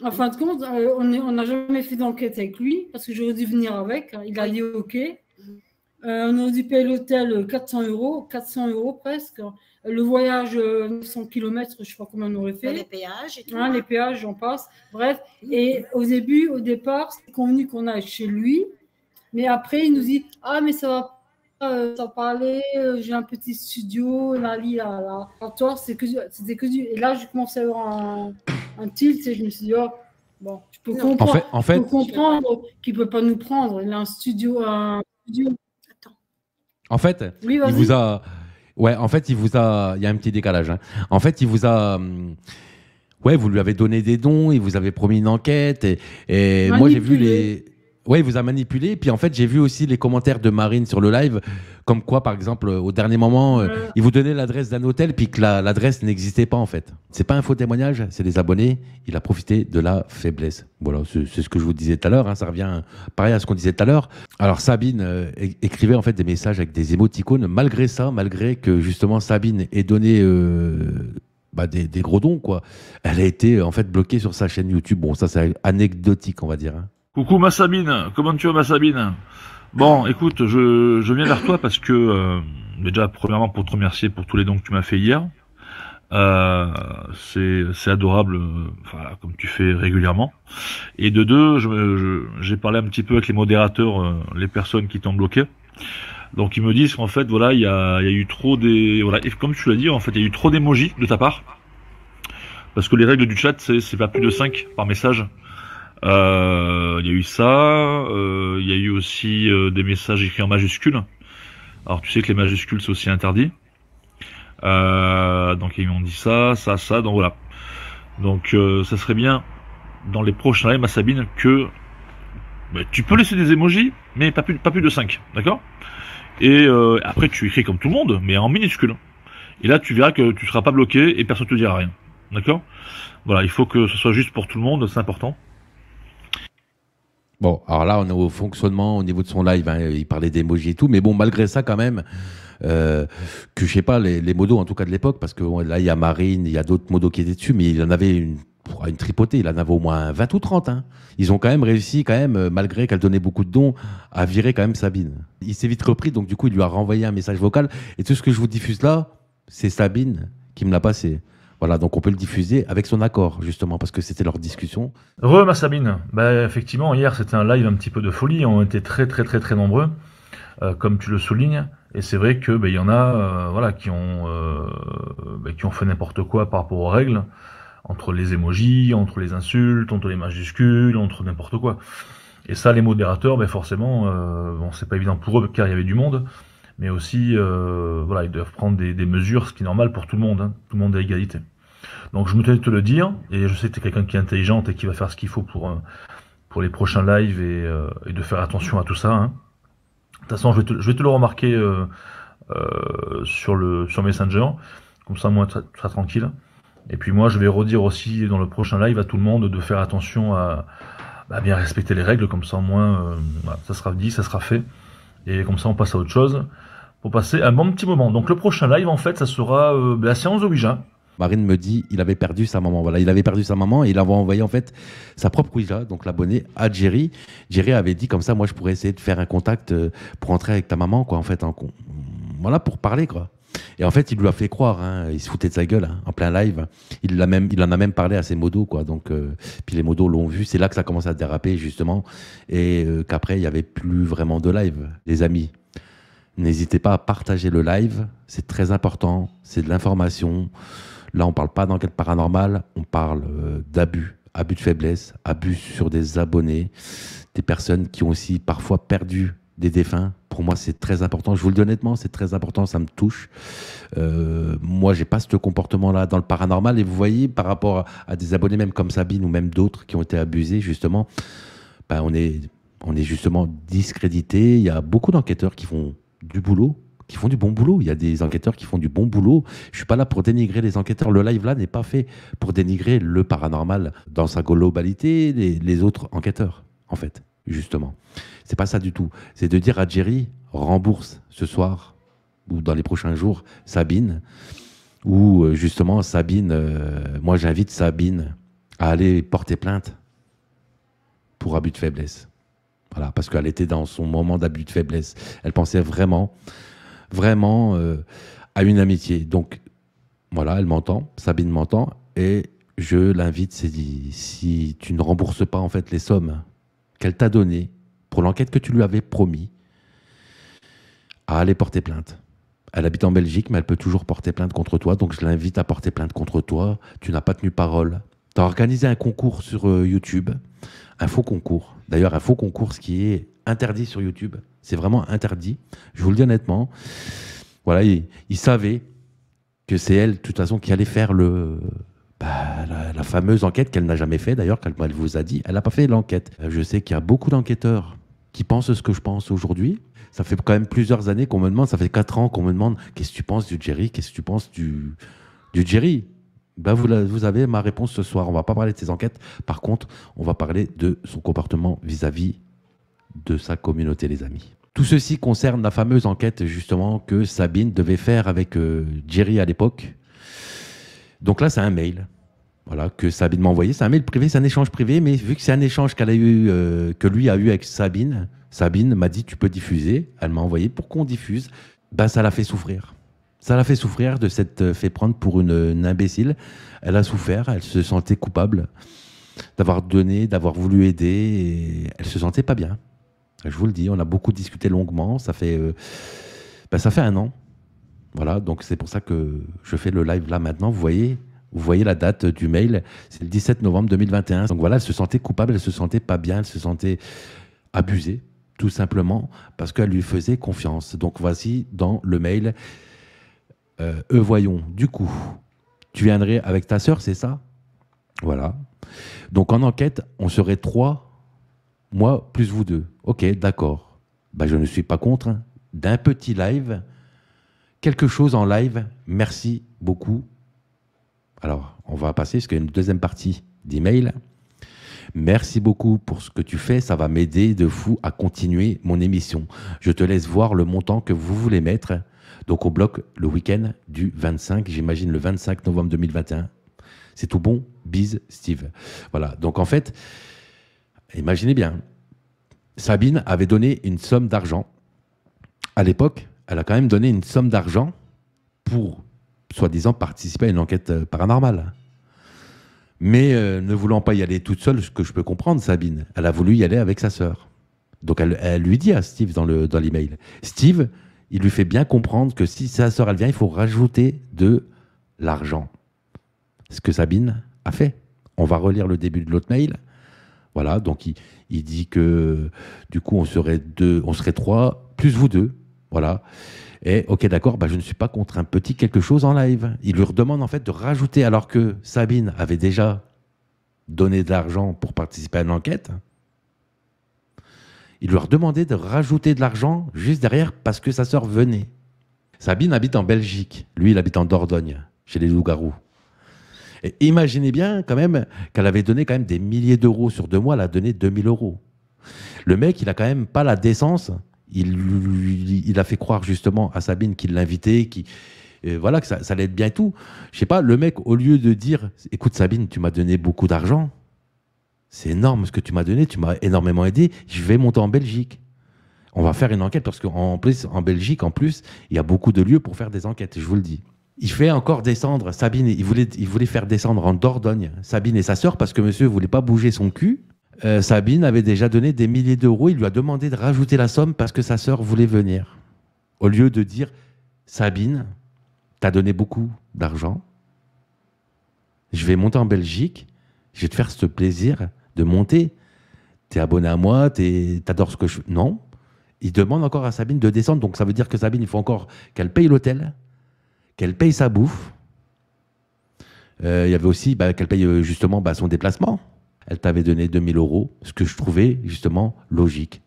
en fin de compte, euh, on n'a jamais fait d'enquête avec lui parce que j'aurais dû venir avec. Hein. Il a dit OK. Euh, on aurait dû payer l'hôtel 400 euh, euros, 400 euros presque. Le voyage, 900 km, je ne sais pas combien on aurait fait. Les péages et tout. Hein, hein. les péages, j'en passe. Bref. Et au début, au départ, c'est convenu qu'on aille chez lui. Mais après, il nous dit Ah, mais ça va sans euh, t'en parlais, euh, j'ai un petit studio, là, là, là. En toi, c'était que, que du. Et là, je commençais à avoir un, tilt et je me suis dit, oh, bon, je peux comprendre, en fait, qu'il ne peut pas nous prendre. Il a un studio. Un studio. Attends. En fait, il vous a. Ouais, en fait, il vous a. Il y a un petit décalage. Hein. En fait, il vous a. Ouais, vous lui avez donné des dons, il vous avait promis une enquête. Et, et moi, j'ai vu les. Ouais, il vous a manipulé. Puis en fait, j'ai vu aussi les commentaires de Marine sur le live, comme quoi, par exemple, euh, au dernier moment, euh, il vous donnait l'adresse d'un hôtel, puis que l'adresse n'existait pas en fait. C'est pas un faux témoignage, c'est des abonnés. Il a profité de la faiblesse. Voilà, c'est ce que je vous disais tout à l'heure. Hein. ça revient pareil à ce qu'on disait tout à l'heure. Alors Sabine euh, écrivait en fait des messages avec des émoticônes. Malgré ça, malgré que justement Sabine ait donné bah, des, gros dons, quoi, elle a été en fait bloquée sur sa chaîne YouTube. Bon, ça c'est anecdotique, on va dire. Hein. Coucou ma Sabine, comment tu vas ma Sabine Bon, écoute, je, je, viens vers toi parce que, euh, déjà, premièrement, pour te remercier pour tous les dons que tu m'as fait hier. Euh, c'est adorable, euh, comme tu fais régulièrement. Et de deux, j'ai parlé un petit peu avec les modérateurs, euh, les personnes qui t'ont bloqué. Donc ils me disent qu'en fait, voilà, il y a, y a, eu trop des... Voilà, et comme tu l'as dit, en fait, il y a eu trop d'émojis de ta part. Parce que les règles du chat, c'est pas plus de 5 par message. Il euh, y a eu ça. Il euh, y a eu aussi euh, des messages écrits en majuscules. Alors tu sais que les majuscules c'est aussi interdit. donc ils m'ont dit ça, ça, ça. Donc voilà. Donc ça serait bien dans les prochains lives à Sabine que bah, tu peux laisser des emojis, mais pas plus, pas plus de 5, d'accord Et après, tu écris comme tout le monde, mais en minuscules Et là, tu verras que tu seras pas bloqué et personne ne te dira rien, d'accord Voilà, il faut que ce soit juste pour tout le monde, c'est important. Bon, alors là, on est au fonctionnement, au niveau de son live, hein, il parlait d'émojis et tout, mais bon, malgré ça, quand même, euh, que je sais pas, les, modos, en tout cas de l'époque, parce que là, il y a Marine, il y a d'autres modos qui étaient dessus, mais il en avait une, tripotée, il en avait au moins 20 ou 30. Hein. Ils ont quand même réussi, quand même, euh, malgré qu'elle donnait beaucoup de dons, à virer quand même Sabine. Il s'est vite repris, donc du coup, il lui a renvoyé un message vocal, et tout ce que je vous diffuse là, c'est Sabine qui me l'a passé. Voilà, donc on peut le diffuser avec son accord, justement, parce que c'était leur discussion. Re Sabine, bah, effectivement, hier c'était un live un petit peu de folie, on était très très très très nombreux, euh, comme tu le soulignes, et c'est vrai qu'il bah, y en a euh, voilà, qui, ont, euh, bah, qui ont fait n'importe quoi par rapport aux règles, entre les émojis, entre les insultes, entre les majuscules, entre n'importe quoi. Et ça, les modérateurs, ben forcément, bon, c'est pas évident pour eux car il y avait du monde, mais aussi, euh, voilà, ils doivent prendre des, mesures, ce qui est normal pour tout le monde, hein. tout le monde à égalité. Donc je me tenais de te le dire, et je sais que tu es quelqu'un qui est intelligent, et qui va faire ce qu'il faut pour, euh, pour les prochains lives euh, et, de faire attention à tout ça. Hein. De toute façon, je vais te, je vais te le remarquer euh, sur, le, sur Messenger, comme ça, moi, tu seras tranquille. Et puis moi, je vais redire aussi dans le prochain live à tout le monde de faire attention à, bien respecter les règles, comme ça, au moins, ça sera dit, ça sera fait. Et comme ça, on passe à autre chose passer un bon petit moment. Donc le prochain live, en fait, ça sera euh, ben, la séance Ouija. Marine me dit, il avait perdu sa maman. Voilà, il avait perdu sa maman et il avait envoyé en fait sa propre Ouija, donc l'abonné à Jerry. Jerry avait dit comme ça, moi je pourrais essayer de faire un contact euh, pour entrer avec ta maman, quoi, en fait, en hein, voilà, pour parler, quoi. Et en fait, il lui a fait croire, hein, il se foutait de sa gueule hein, en plein live. Il, a même, il en a même parlé à ses modos, quoi. Donc, euh, puis les modos l'ont vu. C'est là que ça commence à déraper justement, et qu'après il n'y avait plus vraiment de live, les amis. N'hésitez pas à partager le live, c'est très important, c'est de l'information. Là, on ne parle pas d'enquête paranormale, on parle euh, d'abus, abus de faiblesse, abus sur des abonnés, des personnes qui ont aussi parfois perdu des défunts. Pour moi, c'est très important. Je vous le dis honnêtement, c'est très important, ça me touche. Euh, moi, moi, n'ai pas ce comportement-là dans le paranormal. Et vous voyez, par rapport à, des abonnés, même comme Sabine ou même d'autres qui ont été abusés, justement, ben, on, est, on est justement discrédité. Il y a beaucoup d'enquêteurs qui font du boulot, qui font du bon boulot. Il y a des enquêteurs qui font du bon boulot. Je suis pas là pour dénigrer les enquêteurs. Le live là n'est pas fait pour dénigrer le paranormal dans sa globalité, les, autres enquêteurs, en fait, justement. C'est pas ça du tout. C'est de dire à Jerry, rembourse ce soir ou dans les prochains jours Sabine, ou euh, justement Sabine, euh, moi j'invite Sabine à aller porter plainte pour abus de faiblesse parce qu'elle était dans son moment d'abus de faiblesse. Elle pensait vraiment, vraiment euh, à une amitié. Donc, voilà, elle m'entend, Sabine m'entend, et je l'invite, c'est dit, si tu ne rembourses pas en fait les sommes qu'elle t'a données pour l'enquête que tu lui avais promis, à aller porter plainte. Elle habite en Belgique, mais elle peut toujours porter plainte contre toi, donc je l'invite à porter plainte contre toi. Tu n'as pas tenu parole. Tu as organisé un concours sur euh, YouTube un faux concours. D'ailleurs, un faux concours, ce qui est interdit sur YouTube. C'est vraiment interdit. Je vous le dis honnêtement. Voilà, il savait que c'est elle, de toute façon, qui allait faire le, bah, la, fameuse enquête qu'elle n'a jamais fait, d'ailleurs, qu'elle elle vous a dit. Elle n'a pas fait l'enquête. Euh, je sais qu'il y a beaucoup d'enquêteurs qui pensent ce que je pense aujourd'hui. Ça fait quand même plusieurs années qu'on me demande, ça fait quatre ans qu'on me demande qu'est-ce que tu penses du Jerry, qu'est-ce que tu penses du, du Jerry. Bah, vous, avez ma réponse ce soir. On va pas parler de ses enquêtes. Par contre, on va parler de son comportement vis-à-vis de sa communauté, les amis. Tout ceci concerne la fameuse enquête justement que Sabine devait faire avec euh, Jerry à l'époque. Donc là, c'est un mail. Voilà, que Sabine m'a envoyé. C'est un mail privé, c'est un échange privé, mais vu que c'est un échange qu'elle a eu, euh, que lui a eu avec Sabine, Sabine m'a dit tu peux diffuser. Elle m'a envoyé pour qu'on diffuse. Ben, ça l'a fait souffrir. Ça l'a fait souffrir de s'être fait prendre pour une, imbécile. Elle a souffert, elle se sentait coupable d'avoir donné, d'avoir voulu aider. Et elle se sentait pas bien. Je vous le dis, on a beaucoup discuté longuement. Ça fait, euh, ben, ça fait un an. Voilà, donc c'est pour ça que je fais le live là maintenant. Vous voyez, vous voyez la date du mail, c'est le 17 novembre 2021. Donc voilà, elle se sentait coupable, elle se sentait pas bien, elle se sentait abusée, tout simplement parce qu'elle lui faisait confiance. Donc voici dans le mail E voyons, du coup, tu viendrais avec ta sœur, c'est ça Voilà. Donc en enquête, on serait trois, moi plus vous deux. Ok, d'accord. Ben, je ne suis pas contre hein. d'un petit live, quelque chose en live. Merci beaucoup. Alors, on va passer parce qu'il y a une deuxième partie d'email. Merci beaucoup pour ce que tu fais, ça va m'aider de fou à continuer mon émission. Je te laisse voir le montant que vous voulez mettre. Donc on bloque le week-end du 25, j'imagine le 25 novembre 2021. C'est tout bon, bise Steve. Voilà, donc en fait, imaginez bien, Sabine avait donné une somme d'argent. À l'époque, elle a quand même donné une somme d'argent pour, soi-disant, participer à une enquête euh, paranormale. Mais euh, ne voulant pas y aller toute seule, ce que je peux comprendre, Sabine, elle a voulu y aller avec sa sœur. Donc elle, lui dit à Steve dans l'email, le, dans Steve, il lui fait bien comprendre que si ça sœur, elle vient, il faut rajouter de l'argent. Ce que Sabine a fait. On va relire le début de l'autre mail. Voilà, donc il, dit que du coup, on serait deux, on serait trois, plus vous deux. Voilà. Et ok, d'accord, bah, je ne suis pas contre un petit quelque chose en live. Il lui redemande en fait de rajouter, alors que Sabine avait déjà donné de l'argent pour participer à l'enquête. enquête, il leur demandait de rajouter de l'argent juste derrière parce que sa sœur venait. Sabine habite en Belgique, lui il habite en Dordogne, chez les loups-garous. Et imaginez bien quand même qu'elle avait donné quand même des milliers d'euros sur deux mois, elle a donné 2000 euros. Le mec, il a quand même pas la décence. Il, il a fait croire justement à Sabine qu'il l'invitait, qui euh, voilà que ça, ça allait être bien et tout. Je sais pas, le mec, au lieu de dire, écoute Sabine, tu m'as donné beaucoup d'argent, c'est énorme ce que tu m'as donné, tu m'as énormément aidé, je vais monter en Belgique. On va faire une enquête parce qu'en plus, en Belgique, en plus, il y a beaucoup de lieux pour faire des enquêtes, je vous le dis. Il fait encore descendre Sabine, il voulait, il voulait faire descendre en Dordogne Sabine et sa sœur parce que monsieur ne voulait pas bouger son cul. Euh, Sabine avait déjà donné des milliers d'euros, il lui a demandé de rajouter la somme parce que sa sœur voulait venir. Au lieu de dire, Sabine, t'as donné beaucoup d'argent, je vais monter en Belgique, je vais te faire ce plaisir de monter. tu es abonné à moi, tu t'adores ce que je fais. Non. Il demande encore à Sabine de descendre. Donc ça veut dire que Sabine, il faut encore qu'elle paye l'hôtel, qu'elle paye sa bouffe. Euh, il y avait aussi bah, qu'elle paye euh, justement bah, son déplacement. Elle t'avait donné 2000 euros, ce que je trouvais justement logique.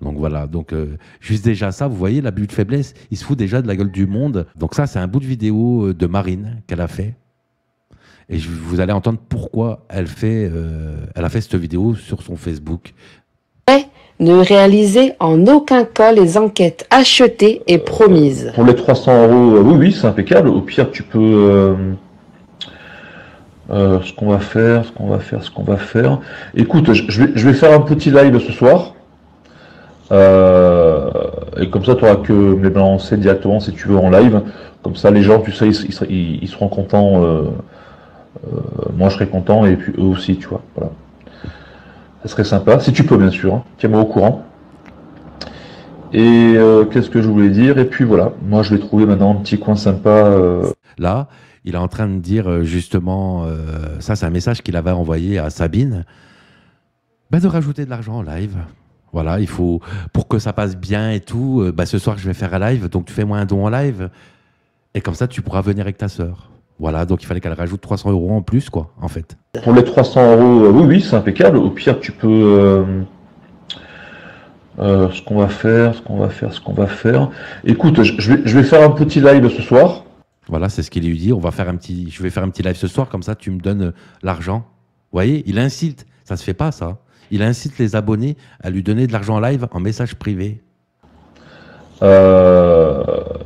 Donc voilà, donc euh, juste déjà ça, vous voyez l'abus de faiblesse, il se fout déjà de la gueule du monde. Donc ça, c'est un bout de vidéo de Marine qu'elle a fait. Et vous allez entendre pourquoi elle, fait, euh, elle a fait cette vidéo sur son Facebook. Ne réaliser en aucun cas les enquêtes achetées et promises. Euh, pour les 300 euros, euh, oui, oui, c'est impeccable. Au pire, tu peux. ce qu'on va faire, ce qu'on va faire, ce qu'on va faire. Écoute, je, vais, faire un petit live ce soir. et comme ça, tu auras que me lancer directement si tu veux en live. Comme ça, les gens, tu sais, ils, seront contents. Euh, moi, je serais content, et puis eux aussi, tu vois. Voilà. Ça serait sympa, si tu peux, bien sûr. Hein. Tiens-moi au courant. Et euh, qu'est-ce que je voulais dire Et puis voilà, moi, je vais trouver maintenant un petit coin sympa. Euh. Là, il est en train de dire justement, ça c'est un message qu'il avait envoyé à Sabine, bah de rajouter de l'argent en live. Voilà, il faut, pour que ça passe bien et tout, ben, ce soir je vais faire un live, donc tu fais moi un don en live, et comme ça tu pourras venir avec ta sœur. Voilà, donc il fallait qu'elle rajoute 300 euros en plus, quoi, en fait. Pour les 300 euros, euh, oui, oui, c'est impeccable. Au pire, tu peux. Euh, euh, ce qu'on va faire, ce qu'on va faire, ce qu'on va faire. Écoute, je vais, faire un petit live ce soir. Voilà, c'est ce qu'il lui dit. On va faire un petit, je vais faire un petit live ce soir, comme ça, tu me donnes l'argent. Vous voyez, il incite. Ça se fait pas, ça. Il incite les abonnés à lui donner de l'argent en live en message privé. Euh,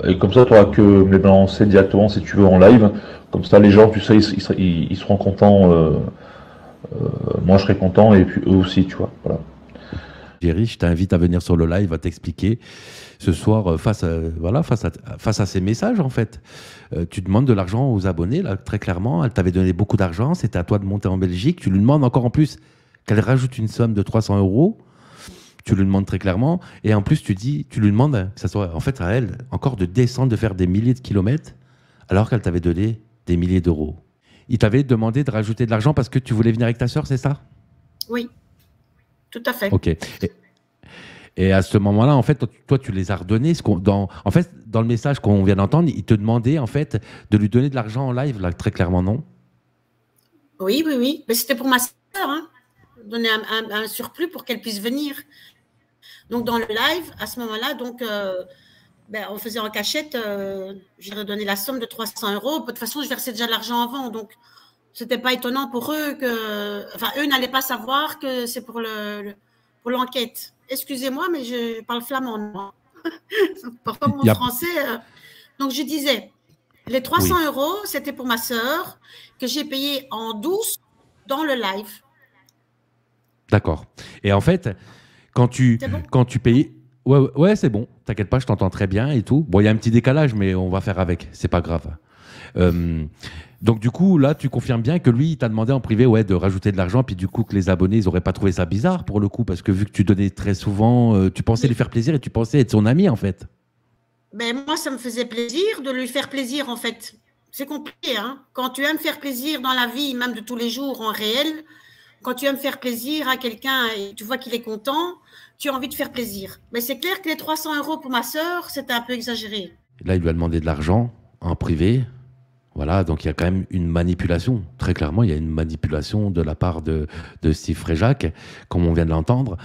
et comme ça, tu auras que me les balancer directement si tu veux en live. Comme ça, les gens, tu sais, ils, seront contents. Euh, euh, moi, je serai content et puis eux aussi, tu vois. Voilà. Jerry, je t'invite à venir sur le live, à t'expliquer ce soir face à, voilà, face à, face à ces messages en fait. tu demandes de l'argent aux abonnés, là, très clairement. Elle t'avait donné beaucoup d'argent, c'était à toi de monter en Belgique. Tu lui demandes encore en plus qu'elle rajoute une somme de 300 euros tu lui demandes très clairement, et en plus tu dis, tu lui demandes, que ça soit en fait à elle, encore de descendre, de faire des milliers de kilomètres, alors qu'elle t'avait donné des milliers d'euros. Il t'avait demandé de rajouter de l'argent parce que tu voulais venir avec ta soeur, c'est ça Oui, tout à fait. Ok. Et, à ce moment-là, en fait, toi, tu les as redonnés. Ce dans, en fait, dans le message qu'on vient d'entendre, il te demandait en fait de lui donner de l'argent en live, très clairement, non Oui, oui, oui. Mais c'était pour ma soeur. Hein donner un, surplus pour qu'elle puisse venir. Donc dans le live, à ce moment-là, donc euh, ben, on faisait en cachette, je leur donnais la somme de 300 euros. De toute façon, je versais déjà l'argent avant, donc c'était pas étonnant pour eux que, enfin, eux n'allaient pas savoir que c'est pour le, pour l'enquête. Excusez-moi, mais je parle flamand. pas mon français. Euh. Donc je disais, les 300 euros, c'était pour ma sœur que j'ai payé en douce dans le live. D'accord. Et en fait, quand tu, quand tu payes. Ouais, c'est bon. T'inquiète pas, je t'entends très bien et tout. Bon, il y a un petit décalage, mais on va faire avec. C'est pas grave. Euh, donc du coup, là, tu confirmes bien que lui, il t'a demandé en privé ouais, de rajouter de l'argent, puis du coup que les abonnés, ils n'auraient pas trouvé ça bizarre pour le coup, parce que vu que tu donnais très souvent, euh, tu pensais lui faire plaisir et tu pensais être son ami en fait. Mais ben, moi, ça me faisait plaisir de lui faire plaisir en fait. C'est compliqué, hein. Quand tu aimes faire plaisir dans la vie, même de tous les jours en réel, quand tu aimes faire plaisir à quelqu'un et tu vois qu'il est content, tu as envie de faire plaisir. Mais c'est clair que les 300 euros pour ma sœur, c'était un peu exagéré. Là, il lui a demandé de l'argent en privé. Voilà, donc il y a quand même une manipulation. Très clairement, il y a une manipulation de la part de, Steve Fréjac, comme on vient de l'entendre.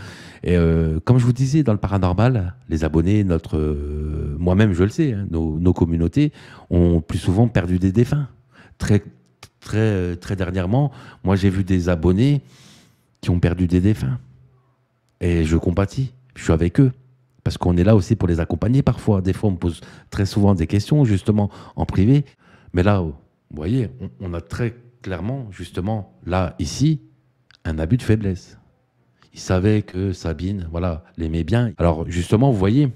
Et euh, comme je vous disais dans le paranormal, les abonnés, notre, euh, moi-même je le sais, hein, nos, communautés ont plus souvent perdu des défunts. Très, très, euh, très dernièrement, moi j'ai vu des abonnés qui ont perdu des défunts. Et je compatis, je suis avec eux. Parce qu'on est là aussi pour les accompagner parfois. Des fois, on me pose très souvent des questions, justement, en privé. Mais là, vous voyez, on, a très clairement, justement, là, ici, un abus de faiblesse. Il savait que Sabine, voilà, l'aimait bien. Alors, justement, vous voyez,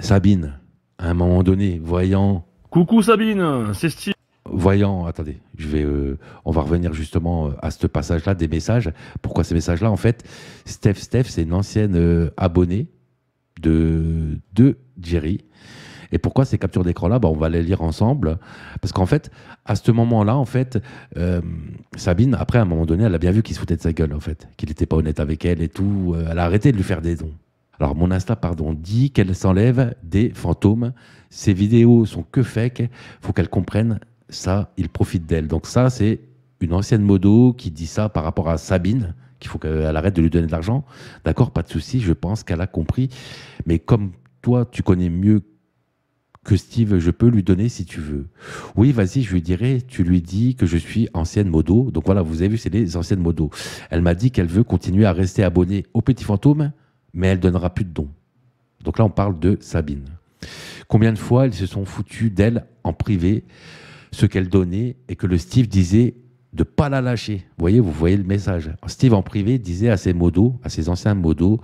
Sabine, à un moment donné, voyant. Coucou Sabine, c'est Steve voyant, attendez, je vais, euh, on va revenir justement euh, à ce passage-là des messages. Pourquoi ces messages-là En fait, Steph Steph, c'est une ancienne euh, abonnée de, de Jerry. Et pourquoi ces captures d'écran-là bah, On va les lire ensemble. Parce qu'en fait, à ce moment-là, en fait, Sabine, après, à un moment donné, elle a bien vu qu'il se foutait de sa gueule, en fait, qu'il n'était pas honnête avec elle et tout. Elle a arrêté de lui faire des dons. Alors mon Insta, pardon, dit qu'elle s'enlève des fantômes. Ces vidéos sont que fake. Faut qu'elle comprenne ça, il profite d'elle. Donc ça, c'est une ancienne modo qui dit ça par rapport à Sabine, qu'il faut qu'elle arrête de lui donner de l'argent. D'accord, pas de souci, je pense qu'elle a compris. Mais comme toi, tu connais mieux que Steve, je peux lui donner si tu veux. Oui, vas-y, je lui dirai. Tu lui dis que je suis ancienne modo. Donc voilà, vous avez vu, c'est les anciennes modos. Elle m'a dit qu'elle veut continuer à rester abonnée au Petit Fantôme, mais elle donnera plus de dons. Donc là, on parle de Sabine. Combien de fois ils se sont foutus d'elle en privé ce qu'elle donnait et que le Steve disait de pas la lâcher. Vous voyez, vous voyez le message. Steve en privé disait à ses modos, à ses anciens modos,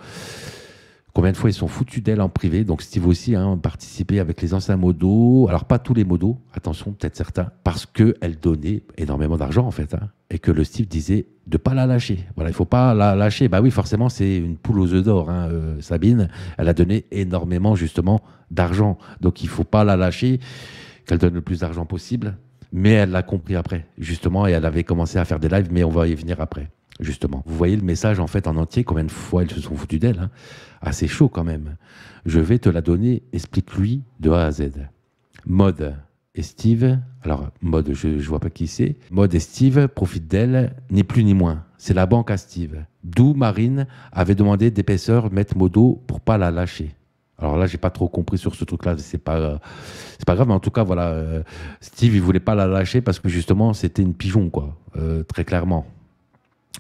combien de fois ils sont foutus d'elle en privé. Donc Steve aussi a hein, participé avec les anciens modos. Alors pas tous les modos, attention, peut-être certains, parce qu'elle donnait énormément d'argent en fait. Hein, et que le Steve disait de pas la lâcher. Voilà, il faut pas la lâcher. Bah oui, forcément, c'est une poule aux œufs d'or, hein, euh, Sabine. Elle a donné énormément justement d'argent. Donc il faut pas la lâcher qu'elle donne le plus d'argent possible. Mais elle l'a compris après, justement, et elle avait commencé à faire des lives, mais on va y venir après, justement. Vous voyez le message en fait en entier, combien de fois elles se sont foutues d'elle. Hein. Assez chaud quand même. Je vais te la donner, explique-lui de A à Z. Mode et Steve, alors Mode, je ne vois pas qui c'est, Mode et Steve profitent d'elle, ni plus ni moins. C'est la banque à Steve. D'où Marine avait demandé d'épaisseur mettre Modo pour pas la lâcher. Alors là, j'ai pas trop compris sur ce truc-là. C'est pas, euh, c'est pas grave. Mais en tout cas, voilà, euh, Steve, il voulait pas la lâcher parce que justement, c'était une pigeon, quoi, euh, très clairement.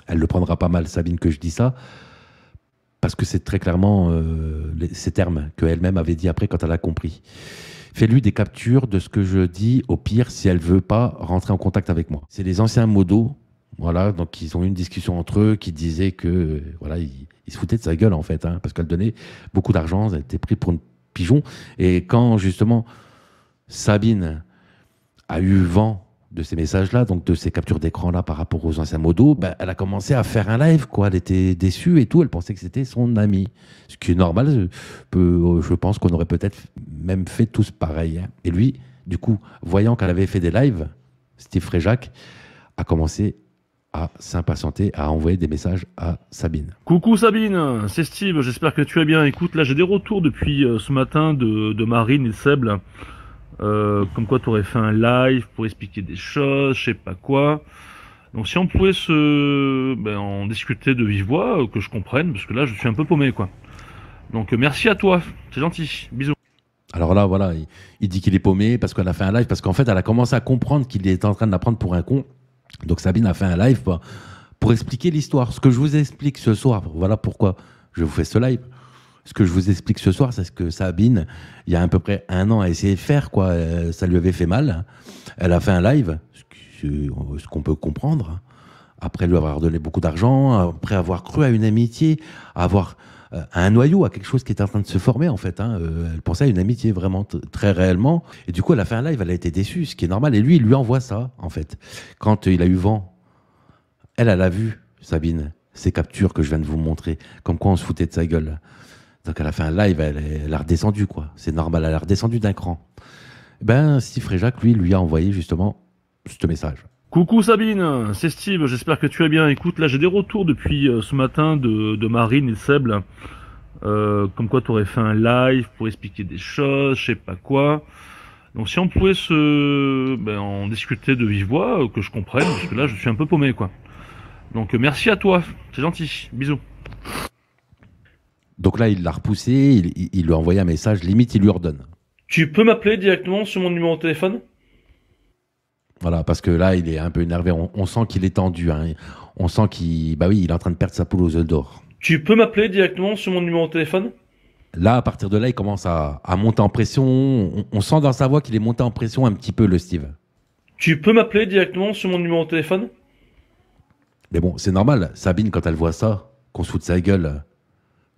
Elle le prendra pas mal, Sabine, que je dis ça, parce que c'est très clairement ces termes que elle-même avait dit après quand elle a compris. Fais-lui des captures de ce que je dis. Au pire, si elle veut pas rentrer en contact avec moi. C'est les anciens modos voilà, donc ils ont eu une discussion entre eux qui disaient que voilà, il se foutait de sa gueule en fait, hein, parce qu'elle donnait beaucoup d'argent, elle était prise pour une pigeon. Et quand justement Sabine a eu vent de ces messages-là, donc de ces captures d'écran-là par rapport aux anciens modos, bah, elle a commencé à faire un live, quoi. Elle était déçue et tout, elle pensait que c'était son ami. Ce qui est normal, je pense qu'on aurait peut-être même fait tous pareil. Hein. Et lui, du coup, voyant qu'elle avait fait des lives, Steve Fréjac a commencé à s'impatienter à envoyer des messages à Sabine. Coucou Sabine, c'est Steve, j'espère que tu vas bien. Écoute, là j'ai des retours depuis euh, ce matin de, Marine et Seb, euh, comme quoi tu aurais fait un live pour expliquer des choses, je sais pas quoi. Donc si on pouvait se, ben, en discuter de vive voix, euh, que je comprenne, parce que là je suis un peu paumé quoi. Donc merci à toi, c'est gentil, bisous. Alors là voilà, il, dit qu'il est paumé parce qu'elle a fait un live, parce qu'en fait elle a commencé à comprendre qu'il est en train de la prendre pour un con. Donc Sabine a fait un live pour, expliquer l'histoire. Ce que je vous explique ce soir, voilà pourquoi je vous fais ce live. Ce que je vous explique ce soir, c'est ce que Sabine, il y a à peu près un an, a essayé de faire. Quoi. Euh, ça lui avait fait mal. Elle a fait un live, ce qu'on peut comprendre, après lui avoir donné beaucoup d'argent, après avoir cru à une amitié, avoir euh, à un noyau, à quelque chose qui est en train de se former en fait. Hein. Euh, elle pensait à une amitié vraiment très réellement. Et du coup, à la fin live, elle a été déçue, ce qui est normal. Et lui, il lui envoie ça en fait. Quand euh, il a eu vent, elle, elle a vu Sabine ces captures que je viens de vous montrer, comme quoi on se foutait de sa gueule. Donc à la fin live, elle, elle a redescendu quoi. C'est normal, elle a redescendu d'un cran. Eh ben Steve Fréjac, lui, lui a envoyé justement ce message. Coucou Sabine, c'est Steve, j'espère que tu vas bien. Écoute, là j'ai des retours depuis euh, ce matin de, Marine et de Seb, euh, comme quoi tu aurais fait un live pour expliquer des choses, je sais pas quoi. Donc si on pouvait se, ben, en discuter de vive voix, euh, que je comprenne, parce que là je suis un peu paumé quoi. Donc merci à toi, c'est gentil, bisous. Donc là il l'a repoussé, il, il lui a envoyé un message, limite il lui ordonne. Tu peux m'appeler directement sur mon numéro de téléphone voilà, parce que là, il est un peu énervé. On, sent qu'il est tendu. Hein. On sent qu'il, bah oui, il est en train de perdre sa poule aux œufs d'or. Tu peux m'appeler directement sur mon numéro de téléphone Là, à partir de là, il commence à, monter en pression. On, sent dans sa voix qu'il est monté en pression un petit peu, le Steve. Tu peux m'appeler directement sur mon numéro de téléphone Mais bon, c'est normal. Sabine, quand elle voit ça, qu'on se fout de sa gueule,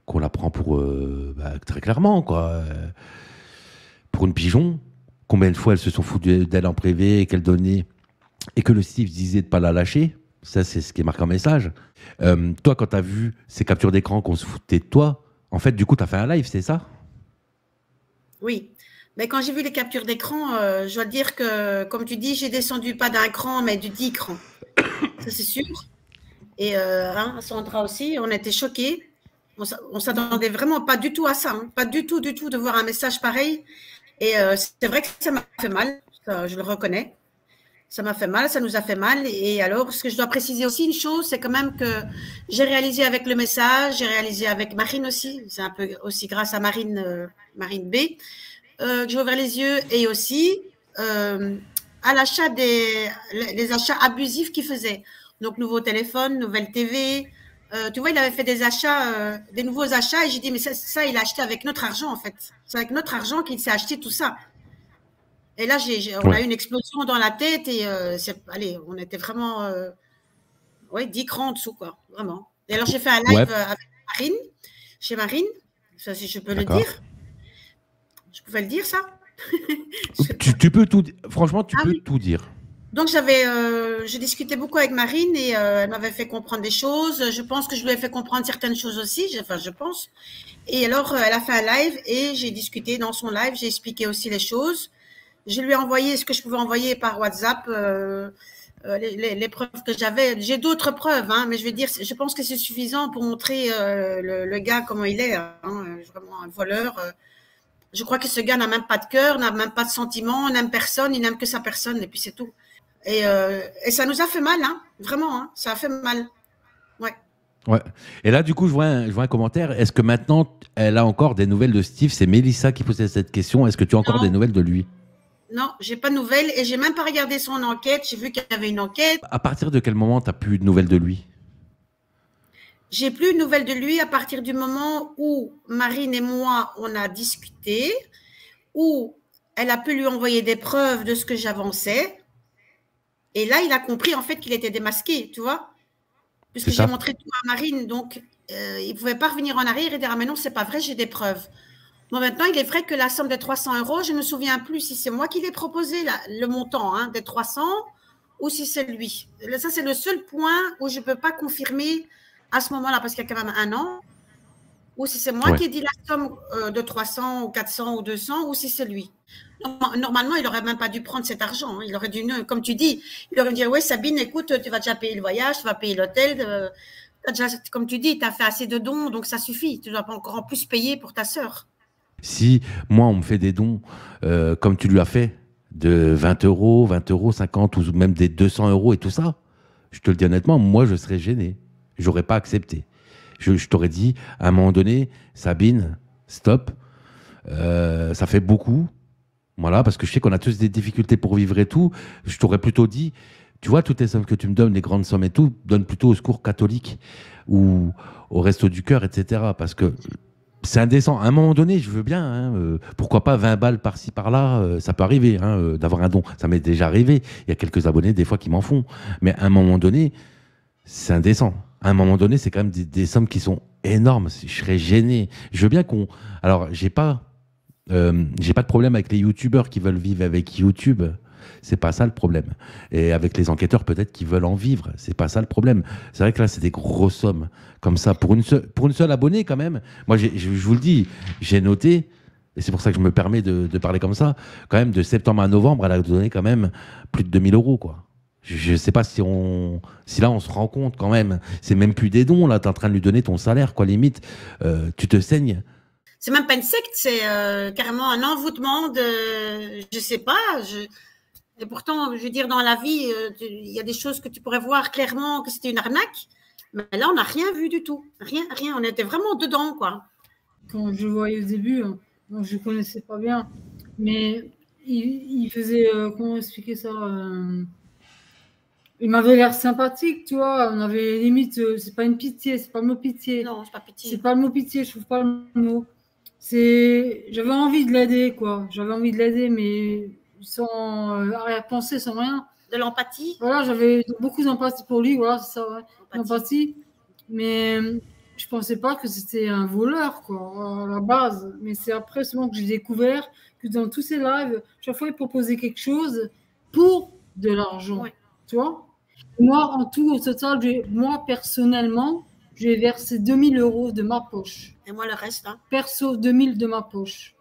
qu'on la prend pour. Euh, bah, très clairement, quoi. Euh, pour une pigeon combien de fois elles se sont foutues d'elle en privé et qu'elle donnait et que le Steve disait de pas la lâcher. Ça, c'est ce qui marque un message. Euh, toi, quand tu as vu ces captures d'écran qu'on se foutait de toi, en fait, du coup, tu as fait un live, c'est ça Oui. Mais quand j'ai vu les captures d'écran, euh, je dois dire que, comme tu dis, j'ai descendu pas d'un cran, mais du dix cran. Ça, c'est sûr. Et euh, hein, Sandra aussi, on était choqués. On s'attendait vraiment pas du tout à ça, hein. pas du tout, du tout de voir un message pareil. Et euh, c'est vrai que ça m'a fait mal, je le reconnais. Ça m'a fait mal, ça nous a fait mal. Et alors, ce que je dois préciser aussi, une chose, c'est quand même que j'ai réalisé avec le message, j'ai réalisé avec Marine aussi, c'est un peu aussi grâce à Marine, euh, Marine B, euh, que j'ai ouvert les yeux et aussi à l'achat des les achats abusifs qu'ils faisaient. Donc, nouveau téléphone, nouvelle TV, euh, tu vois, il avait fait des achats, euh, des nouveaux achats, et j'ai dit, mais ça, ça il a acheté avec notre argent, en fait. C'est avec notre argent qu'il s'est acheté tout ça. Et là, j'ai, on a eu une explosion dans la tête, et euh, allez, on était vraiment, ouais, 10 crans en dessous, quoi, vraiment. Et alors, j'ai fait un live avec Marine, chez Marine, ça, si je peux le dire. Je pouvais le dire, ça tu, peux tout, franchement, tu ah peux tout dire. Donc j'avais, euh, j'ai discuté beaucoup avec Marine et euh, elle m'avait fait comprendre des choses. Je pense que je lui ai fait comprendre certaines choses aussi. Enfin, je pense. Et alors, euh, elle a fait un live et j'ai discuté dans son live. J'ai expliqué aussi les choses. Je lui ai envoyé ce que je pouvais envoyer par WhatsApp, les, preuves que j'avais. J'ai d'autres preuves, hein, mais je veux dire, je pense que c'est suffisant pour montrer le, gars comment il est, hein, hein, vraiment un voleur. je crois que ce gars n'a même pas de cœur, n'a même pas de sentiment, n'aime personne, il n'aime que sa personne et puis c'est tout. Euh, et, ça nous a fait mal, hein. vraiment, hein. ça a fait mal. Ouais. ouais. Et là, du coup, je vois un, commentaire. Est-ce que maintenant, elle a encore des nouvelles de Steve C'est Melissa qui posait cette question. Est-ce que tu as encore des nouvelles de lui Non, j'ai pas de nouvelles et j'ai même pas regardé son enquête. J'ai vu qu'il y avait une enquête. À partir de quel moment tu n'as plus de nouvelles de lui J'ai plus de nouvelles de lui à partir du moment où Marine et moi, on a discuté, où elle a pu lui envoyer des preuves de ce que j'avançais et là, il a compris en fait qu'il était démasqué, tu vois. Puisque j'ai montré tout à Marine, donc euh, il ne pouvait pas revenir en arrière et dire Ah, mais non, c'est pas vrai, j'ai des preuves. Bon, maintenant, il est vrai que la somme des 300 euros, je ne me souviens plus si c'est moi qui l'ai proposé, le montant hein, des 300 ou si c'est lui. Ça, c'est le seul point où je ne peux pas confirmer à ce moment-là, parce qu'il y a quand même un an, ou si c'est moi qui ai dit la somme euh, de 300 ou 400 ou 200, ou si c'est lui. Normalement, il n'aurait même pas dû prendre cet argent. Hein. Il aurait dû, comme tu dis, il aurait dû dire, oui, Sabine, écoute, tu vas déjà payer le voyage, tu vas payer l'hôtel. Euh, comme tu dis, tu as fait assez de dons, donc ça suffit. Tu ne dois pas encore en plus payer pour ta sœur. Si moi, on me fait des dons, euh, comme tu lui as fait, de 20 euros, 20 euros, 50 ou même des 200 euros et tout ça, je te le dis honnêtement, moi, je serais gêné. J'aurais pas accepté. Je, t'aurais dit, à un moment donné, Sabine, stop, euh, ça fait beaucoup. Voilà, parce que je sais qu'on a tous des difficultés pour vivre et tout. Je t'aurais plutôt dit, tu vois, toutes les sommes que tu me donnes, les grandes sommes et tout, donne plutôt au secours catholique ou au resto du cœur, etc. Parce que c'est indécent. À un moment donné, je veux bien, hein, euh, pourquoi pas 20 balles par-ci, par-là, euh, ça peut arriver hein, euh, d'avoir un don. Ça m'est déjà arrivé. Il y a quelques abonnés, des fois, qui m'en font. Mais à un moment donné, c'est indécent. À un moment donné, c'est quand même des, des sommes qui sont énormes. Je serais gêné. Je veux bien qu'on. Alors, j'ai pas euh, j'ai pas de problème avec les youtubeurs qui veulent vivre avec YouTube. C'est pas ça le problème. Et avec les enquêteurs, peut-être qui veulent en vivre. C'est pas ça le problème. C'est vrai que là, c'est des grosses sommes. Comme ça, pour une, seule, pour une seule abonnée, quand même. Moi, je vous le dis, j'ai noté, et c'est pour ça que je me permets de, parler comme ça, quand même, de septembre à novembre, elle a donné quand même plus de 2000 euros, quoi. Je ne sais pas si on, si là on se rend compte quand même. C'est même plus des dons là. T'es en train de lui donner ton salaire quoi, limite. Euh, tu te saignes c'est même pas une secte, c'est euh, carrément un envoûtement de, je sais pas, je, et pourtant, je veux dire, dans la vie, euh, il y a des choses que tu pourrais voir clairement que c'était une arnaque, mais là, on n'a rien vu du tout, rien, rien, on était vraiment dedans, quoi. Quand je voyais au début, donc hein, je connaissais pas bien, mais il, faisait, euh, comment expliquer ça il m'avait l'air sympathique, tu vois. On avait limite, Ce c'est pas une pitié, c'est pas le mot pitié. Non, c'est pas pitié. C'est pas le mot pitié, je trouve pas le mot c'est j'avais envie de l'aider quoi j'avais envie de l'aider mais sans rien euh, arrière-pensée sans rien de l'empathie voilà j'avais beaucoup d'empathie pour lui voilà c'est ça ouais. l'empathie mais je pensais pas que c'était un voleur quoi à la base mais c'est après seulement que j'ai découvert que dans tous ces lives chaque fois il proposait quelque chose pour de l'argent tu vois moi en tout au total moi personnellement j'ai versé 2000 euros de ma poche et moi, le reste. Hein. Perso, 2000 de ma poche.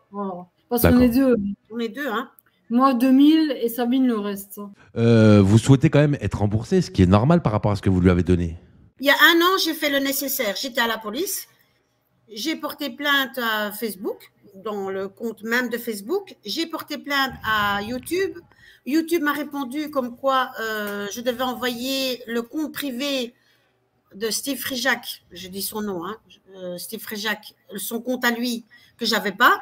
Parce qu'on est deux. Hein. On est deux, hein. Moi, 2000 et Sabine le reste. Euh, vous souhaitez quand même être remboursé, ce qui est normal par rapport à ce que vous lui avez donné. Il y a un an, j'ai fait le nécessaire. J'étais à la police. J'ai porté plainte à Facebook, dans le compte même de Facebook. J'ai porté plainte à YouTube. YouTube m'a répondu comme quoi euh, je devais envoyer le compte privé de Steve Frijac, je dis son nom, hein, euh, Steve Frijac, son compte à lui que j'avais pas.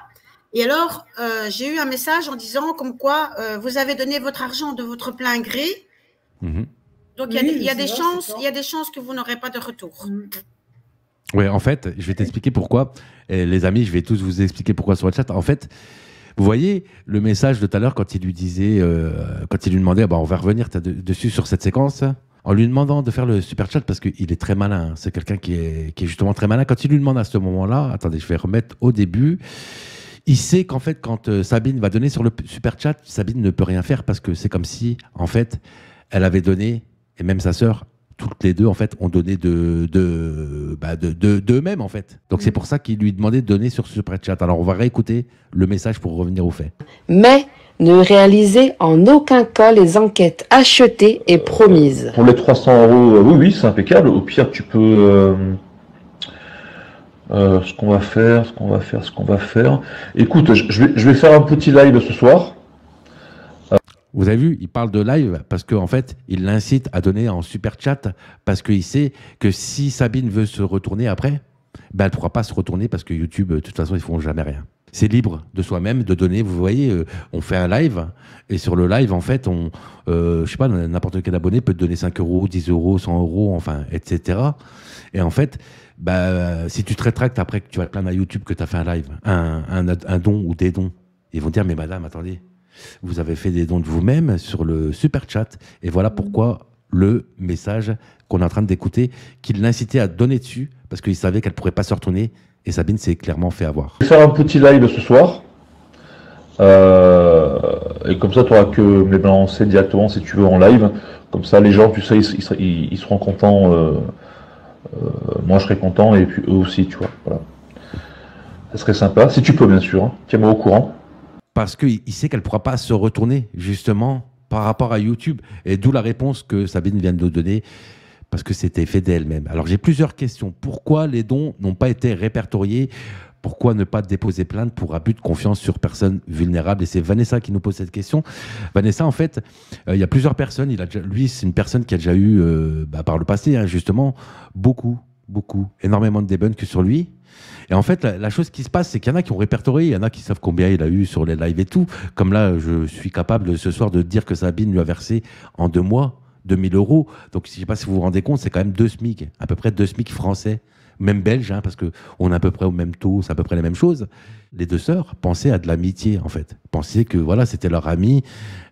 Et alors, euh, j'ai eu un message en disant comme quoi euh, vous avez donné votre argent de votre plein gré. Mhm. Donc, il y, a des chances, y a des chances que vous n'aurez pas de retour. Mhm. Oui, en fait, je vais t'expliquer pourquoi. les amis, je vais tous vous expliquer pourquoi sur le chat. En fait, vous voyez le message de tout à l'heure quand il lui disait, quand il lui demandait, ah bah, on va revenir dessus sur cette séquence en lui demandant de faire le super chat parce qu'il est très malin. C'est quelqu'un qui est, justement très malin. Quand il lui demande à ce moment-là, attendez, je vais remettre au début. Il sait qu'en fait, quand euh, Sabine va donner sur le super chat, Sabine ne peut rien faire parce que c'est comme si, en fait, elle avait donné, et même sa sœur, toutes les deux, en fait, ont donné de, de, bah, d'eux-mêmes, en fait. Donc, c'est mm. pour ça qu'il lui demandait de donner sur ce super chat. Alors, on va réécouter le message pour revenir au fait. Mais ne réaliser en aucun cas les enquêtes achetées et euh, promises. Pour les 300 euros, euh, oui, oui, c'est impeccable. Au pire, tu peux... Euh, ce qu'on va faire, ce qu'on va faire, ce qu'on va faire. Écoute, je vais, faire un petit live ce soir. Vous avez vu, il parle de live parce qu'en fait, il l'incite à donner en super chat parce qu'il sait que si Sabine veut se retourner après, ben, elle ne pourra pas se retourner parce que YouTube, de toute façon, ils ne font jamais rien c'est libre de soi-même de donner. Vous voyez, euh, on fait un live et sur le live, en fait, on, euh, je sais pas, n'importe quel abonné peut donner 5 euros, 10 euros, 100 euros, enfin, etc. Et en fait, bah, si tu te rétractes après que tu vas plein à YouTube que tu as fait un live, un, don ou des dons, ils vont dire Mais madame, attendez, vous avez fait des dons de vous-même sur le super chat et voilà pourquoi le message qu'on est en train d'écouter, qu'il l'incitait à donner dessus parce qu'il savait qu'elle pourrait pas se retourner et Sabine s'est clairement fait avoir. Je vais faire un petit live ce soir. Euh, et comme ça, tu auras que me balancées directement si tu veux en live. Comme ça, les gens, tu sais, ils, seront contents. Euh, euh, moi, je serai content et puis eux aussi, tu vois. Voilà. Ça serait sympa, si tu peux, bien sûr. Hein. Tiens-moi au courant. Parce qu'il sait qu'elle ne pourra pas se retourner, justement, par rapport à YouTube. Et d'où la réponse que Sabine vient de nous donner parce que c'était fait d'elle-même. Alors j'ai plusieurs questions. Pourquoi les dons n'ont pas été répertoriés pourquoi ne pas déposer plainte pour abus de confiance sur personnes vulnérables Et c'est Vanessa qui nous pose cette question. Vanessa, en fait, euh, il y a plusieurs personnes. Il a lui, c'est une personne qui a déjà eu, euh, bah, par le passé, hein, justement, beaucoup, beaucoup, énormément de que sur lui. Et en fait, la, la chose qui se passe, c'est qu'il y en a qui ont répertorié, il y en a qui savent combien il a eu sur les lives et tout. Comme là, je suis capable ce soir de dire que Sabine lui a versé en deux mois 2000 euros. Donc, je ne sais pas si vous vous rendez compte, c'est quand même deux SMIC, à peu près deux SMIC français, même belge, hein, parce qu'on est à peu près au même taux, c'est à peu près la même chose. Les deux sœurs pensaient à de l'amitié, en fait. Pensaient que voilà, c'était leur ami.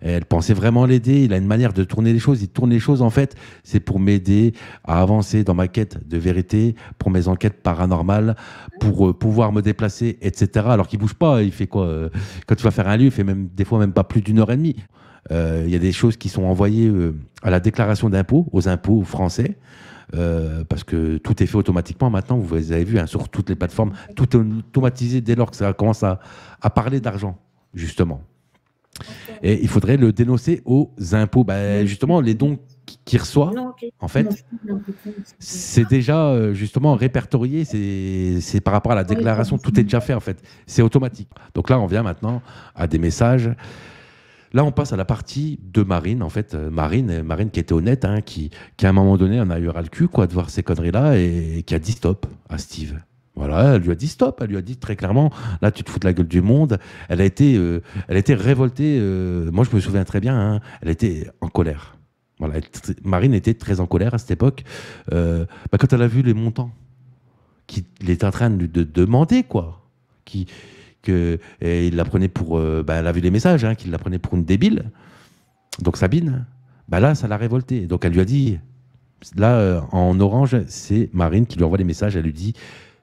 Elles pensaient vraiment l'aider. Il a une manière de tourner les choses. Il tourne les choses, en fait. C'est pour m'aider à avancer dans ma quête de vérité, pour mes enquêtes paranormales, pour euh, pouvoir me déplacer, etc. Alors qu'il bouge pas. Il fait quoi euh, Quand tu vas faire un lieu, il fait même, des fois même pas plus d'une heure et demie. Euh, il y a des choses qui sont envoyées euh, à la déclaration d'impôts, aux impôts français. Euh, parce que tout est fait automatiquement maintenant, vous avez vu, hein, sur toutes les plateformes, tout est automatisé dès lors que ça commence à, parler d'argent, justement. Et il faudrait le dénoncer aux impôts. Ben, justement, les dons qu'il reçoit, en fait, c'est déjà justement répertorié, c'est par rapport à la déclaration, tout est déjà fait, en fait. C'est automatique. Donc là, on vient maintenant à des messages Là, on passe à la partie de Marine, en fait, euh, Marine, euh, Marine qui était honnête, hein, qui, qui à un moment donné en a eu ras le cul quoi, de voir ces conneries-là et, qui a dit stop à Steve. Voilà, elle lui a dit stop, elle lui a dit très clairement, là tu te fous de la gueule du monde. Elle a été, euh, elle a été révoltée. moi je me souviens très bien, hein, elle était en colère. Voilà, Marine était très en colère à cette époque. Bah, quand elle a vu les montants qu'il est en train de, de demander, quoi, qui, que, il la prenait pour. Euh, bah, a vu les messages, hein, qu'il la prenait pour une débile. Donc Sabine, bah là, ça l'a révoltée. Donc elle lui a dit. Là, euh, en orange, c'est Marine qui lui envoie les messages. Elle lui dit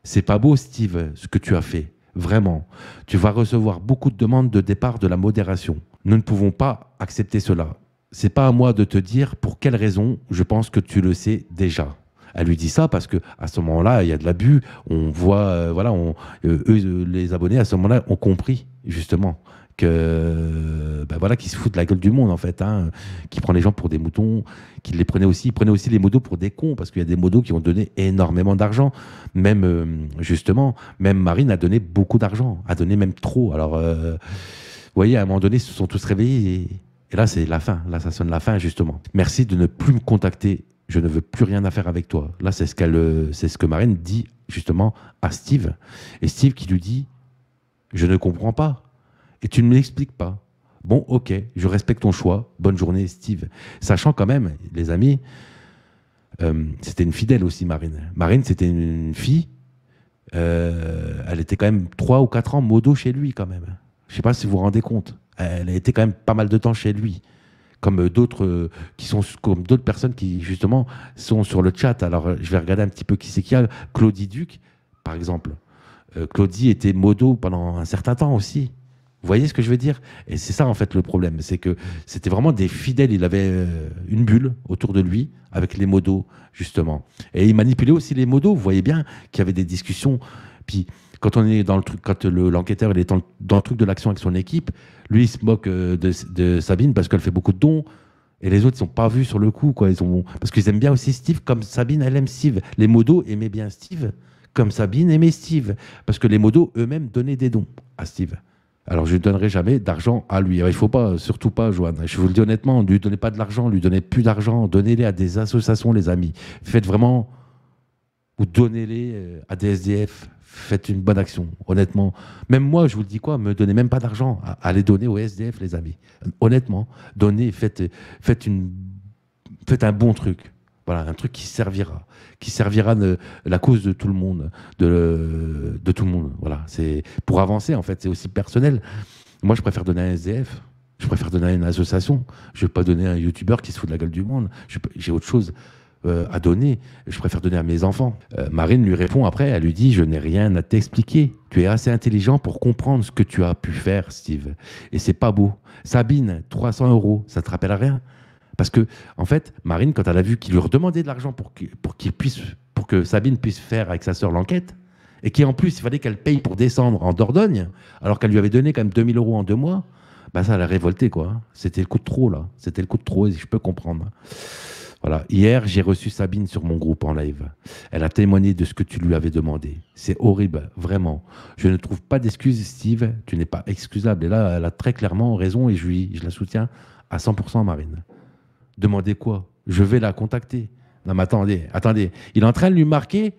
C'est pas beau, Steve, ce que tu as fait. Vraiment. Tu vas recevoir beaucoup de demandes de départ de la modération. Nous ne pouvons pas accepter cela. C'est pas à moi de te dire pour quelle raison, je pense que tu le sais déjà elle lui dit ça parce que à ce moment-là, il y a de l'abus. On voit, euh, voilà, on, euh, eux, euh, les abonnés à ce moment-là ont compris justement que ben voilà qui se foutent de la gueule du monde en fait hein, qui prend les gens pour des moutons qui les prenait aussi prenait aussi les modos pour des cons parce qu'il y a des modos qui ont donné énormément d'argent même justement même Marine a donné beaucoup d'argent a donné même trop alors vous voyez à un moment donné ils se sont tous réveillés et là c'est la fin là ça sonne la fin justement merci de ne plus me contacter je ne veux plus rien à faire avec toi. Là, euh, c'est ce, que Marine dit justement à Steve. Et Steve qui lui dit, je ne comprends pas. Et tu ne m'expliques pas. Bon, ok, je respecte ton choix. Bonne journée, Steve. Sachant quand même, les amis, euh, c'était une fidèle aussi, Marine. Marine, c'était une fille. Euh, elle était quand même 3 ou 4 ans modo chez lui, quand même. Je ne sais pas si vous vous rendez compte. Elle a été quand même pas mal de temps chez lui comme d'autres euh, qui sont comme d'autres personnes qui justement sont sur le chat. Alors euh, je vais regarder un petit peu qui c'est qui a. Claudie Duc, par exemple. Euh, Claudie était modo pendant un certain temps aussi. Vous voyez ce que je veux dire Et c'est ça en fait le problème, c'est que c'était vraiment des fidèles. Il avait une bulle autour de lui avec les modos justement, et il manipulait aussi les modos. Vous voyez bien qu'il y avait des discussions. Puis quand on est dans le truc, quand l'enquêteur est dans le, truc de l'action avec son équipe, lui il se moque euh, de, Sabine parce qu'elle fait beaucoup de dons. Et les autres, ils sont pas vus sur le coup, quoi. Ils ont... Parce qu'ils aiment bien aussi Steve, comme Sabine, elle aime Steve. Les modos aimaient bien Steve, comme Sabine aimait Steve. Parce que les modos eux-mêmes donnaient des dons à Steve. Alors, je ne donnerai jamais d'argent à lui. Alors, il faut pas, surtout pas, Joanne. Je vous le dis honnêtement, ne lui donnez pas de l'argent, lui donnez plus d'argent. Donnez-les à des associations, les amis. Faites vraiment. Ou donnez-les euh, à des SDF faites une bonne action, honnêtement. Même moi, je vous le dis quoi, me donnez même pas d'argent. Allez donner au SDF, les amis. Euh, honnêtement, donnez, faites, une, un bon truc. Voilà, un truc qui servira, qui servira la cause de tout le monde, de, tout le monde. Voilà, c'est pour avancer en fait, c'est aussi personnel. Moi, je préfère donner à un SDF. Je préfère donner à une association. Je ne vais pas donner à un youtubeur qui se fout de la gueule du monde. J'ai autre chose. Euh, à donner. Je préfère donner à mes enfants. Euh, Marine lui répond après, elle lui dit, je n'ai rien à t'expliquer. Tu es assez intelligent pour comprendre ce que tu as pu faire, Steve. Et c'est pas beau. Sabine, 300 euros, ça te rappelle à rien Parce que, en fait, Marine, quand elle a vu qu'il lui redemandait de l'argent pour qu'il puisse, pour que Sabine puisse faire avec sa sœur l'enquête, et en plus, il fallait qu'elle paye pour descendre en Dordogne, alors qu'elle lui avait donné quand même 2000 euros en deux mois, bah ça, l'a a révolté, quoi. C'était le coup de trop, là. C'était le coup de trop, et je peux comprendre. Hier, j'ai reçu Sabine sur mon groupe en live. Elle a témoigné de ce que tu lui avais demandé. C'est horrible, vraiment. Je ne trouve pas d'excuse, Steve. Tu n'es pas excusable. Et là, elle a très clairement raison et je, je la soutiens à 100%, Marine. Demandez quoi Je vais la contacter. Non, mais attendez, attendez. Il est en train de lui marquer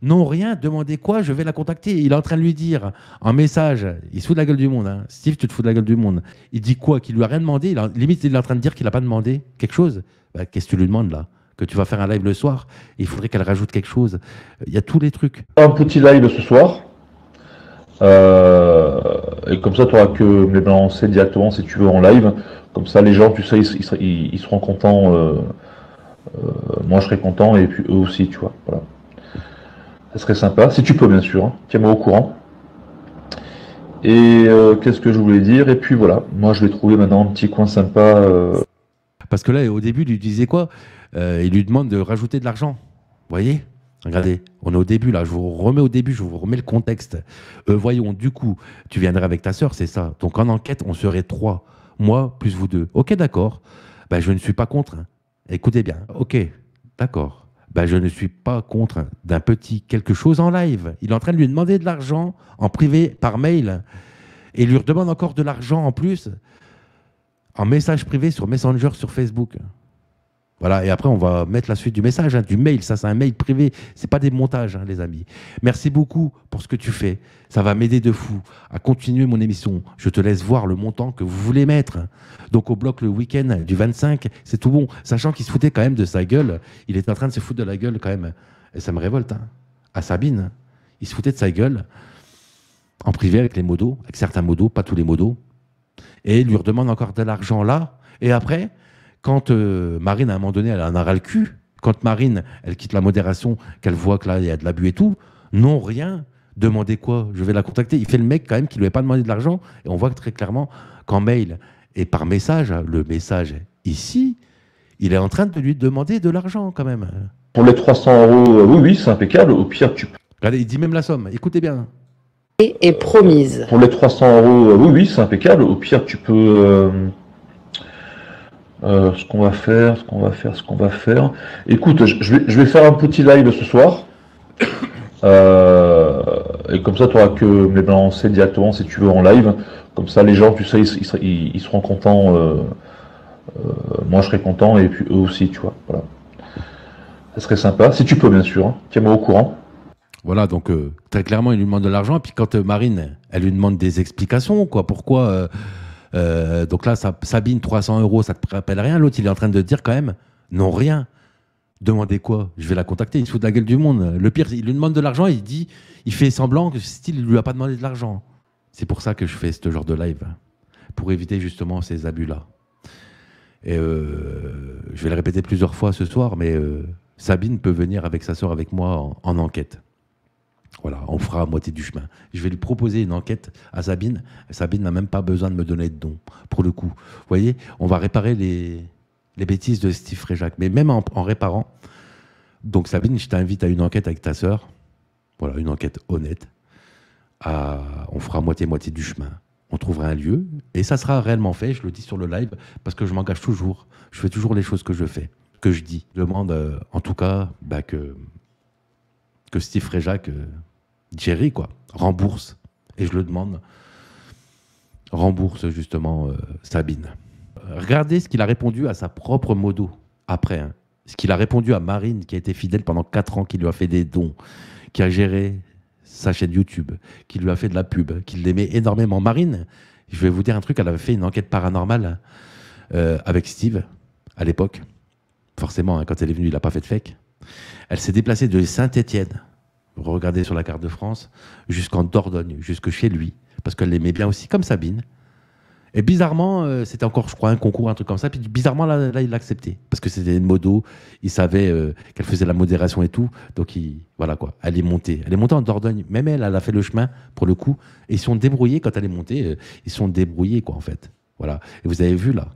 non, rien, demandez quoi, je vais la contacter. Il est en train de lui dire un message, il se fout de la gueule du monde. Hein. Steve, tu te fous de la gueule du monde. Il dit quoi Qu'il lui a rien demandé Limite, il est en train de dire qu'il n'a pas demandé quelque chose. Bah, qu'est-ce que tu lui demandes là Que tu vas faire un live le soir Il faudrait qu'elle rajoute quelque chose. Il y a tous les trucs. Un petit live ce soir. Euh, et comme ça, tu auras que me balancer directement si tu veux en live. Comme ça, les gens, tu sais, ils, seront contents. Euh, euh, moi, je serai content et puis eux aussi, tu vois. Voilà. Ce serait sympa, si tu peux bien sûr, hein. tiens-moi au courant. Et euh, qu'est-ce que je voulais dire Et puis voilà, moi je vais trouver maintenant un petit coin sympa. Euh. Parce que là, au début, il lui disait quoi euh, Il lui demande de rajouter de l'argent. Vous voyez Regardez, on est au début là, je vous remets au début, je vous remets le contexte. voyons, du coup, tu viendrais avec ta sœur, c'est ça. Donc en enquête, on serait trois. Moi, plus vous deux. Ok, d'accord. Ben, je ne suis pas contre. Hein. Écoutez bien. Ok, d'accord. Bah, je ne suis pas contre d'un petit quelque chose en live. Il est en train de lui demander de l'argent en privé par mail et il lui redemande encore de l'argent en plus en message privé sur Messenger sur Facebook. Voilà, et après, on va mettre la suite du message, hein, du mail. Ça, c'est un mail privé. C'est pas des montages, hein, les amis. Merci beaucoup pour ce que tu fais. Ça va m'aider de fou à continuer mon émission. Je te laisse voir le montant que vous voulez mettre. Donc, au bloc le week-end du 25, c'est tout bon. Sachant qu'il se foutait quand même de sa gueule. Il est en train de se foutre de la gueule quand même. Et ça me révolte. Hein. À Sabine, il se foutait de sa gueule en privé avec les modos, avec certains modos, pas tous les modos. Et il lui redemande encore de l'argent là. Et après, quand euh, Marine, à un moment donné, elle en a ras le cul, quand Marine, elle quitte la modération, qu'elle voit que là, il y a de l'abus et tout, non, rien. Demandez quoi Je vais la contacter. Il fait le mec quand même qui lui a pas demandé de l'argent. Et on voit très clairement qu'en mail et par message, hein, le message ici, il est en train de lui demander de l'argent quand même. Pour les 300 euros, euh, oui, oui, c'est impeccable. Au pire, tu Regardez, il dit même la somme. Écoutez bien. Et promise. Pour les 300 euros, euh, oui, oui, c'est impeccable. Au pire, tu peux. Euh, ce qu'on va faire, ce qu'on va faire, ce qu'on va faire. Écoute, je vais, faire un petit live ce soir. Euh, et comme ça, tu n'auras que me lancer directement si tu veux en live. Comme ça, les gens, tu sais, ils, seront contents. Euh, moi, je serai content et puis eux aussi, tu vois. Voilà. Ça serait sympa. Si tu peux, bien sûr. Hein. Tiens-moi au courant. Voilà, donc très clairement, il lui demande de l'argent. Et puis quand Marine, elle lui demande des explications, quoi. Pourquoi euh, donc là, Sabine, 300 euros, ça te rappelle rien. L'autre, il est en train de dire quand même, non, rien. Demandez quoi Je vais la contacter. Il se fout de la gueule du monde. Le pire, il lui demande de l'argent et il dit, il fait semblant que style, il lui a pas demandé de l'argent. C'est pour ça que je fais ce genre de live pour éviter justement ces abus-là. Et euh, je vais le répéter plusieurs fois ce soir, mais euh, Sabine peut venir avec sa sœur, avec moi en enquête. Voilà, on fera à moitié du chemin. Je vais lui proposer une enquête à Sabine. Sabine n'a même pas besoin de me donner de dons, pour le coup. Vous voyez, on va réparer les, bêtises de Steve Fréjac. Mais même en, réparant, donc Sabine, je t'invite à une enquête avec ta sœur. Voilà, une enquête honnête. À, on fera moitié-moitié du chemin. On trouvera un lieu et ça sera réellement fait. Je le dis sur le live parce que je m'engage toujours. Je fais toujours les choses que je fais, que je dis. Je demande euh, en tout cas bah, que que Steve Fréjac, euh, Jerry, quoi, rembourse. Et je le demande, rembourse justement euh, Sabine. Regardez ce qu'il a répondu à sa propre modo après. Hein. Ce qu'il a répondu à Marine, qui a été fidèle pendant 4 ans, qui lui a fait des dons, qui a géré sa chaîne YouTube, qui lui a fait de la pub, qui l'aimait énormément. Marine, je vais vous dire un truc, elle avait fait une enquête paranormale euh, avec Steve à l'époque. Forcément, hein, quand elle est venue, il n'a pas fait de fake. Elle s'est déplacée de Saint-Étienne, regardez sur la carte de France, jusqu'en Dordogne, jusque chez lui, parce qu'elle l'aimait bien aussi, comme Sabine. Et bizarrement, euh, c'était encore, je crois, un concours, un truc comme ça. Puis bizarrement, là, il l'a accepté. Parce que c'était une modo, il savait euh, qu'elle faisait la modération et tout. Donc, il, voilà quoi, elle est montée. Elle est montée en Dordogne. Même elle, elle a fait le chemin pour le coup. Et ils sont débrouillés quand elle est montée. Euh, ils sont débrouillés, quoi, en fait. Voilà. Et vous avez vu, là.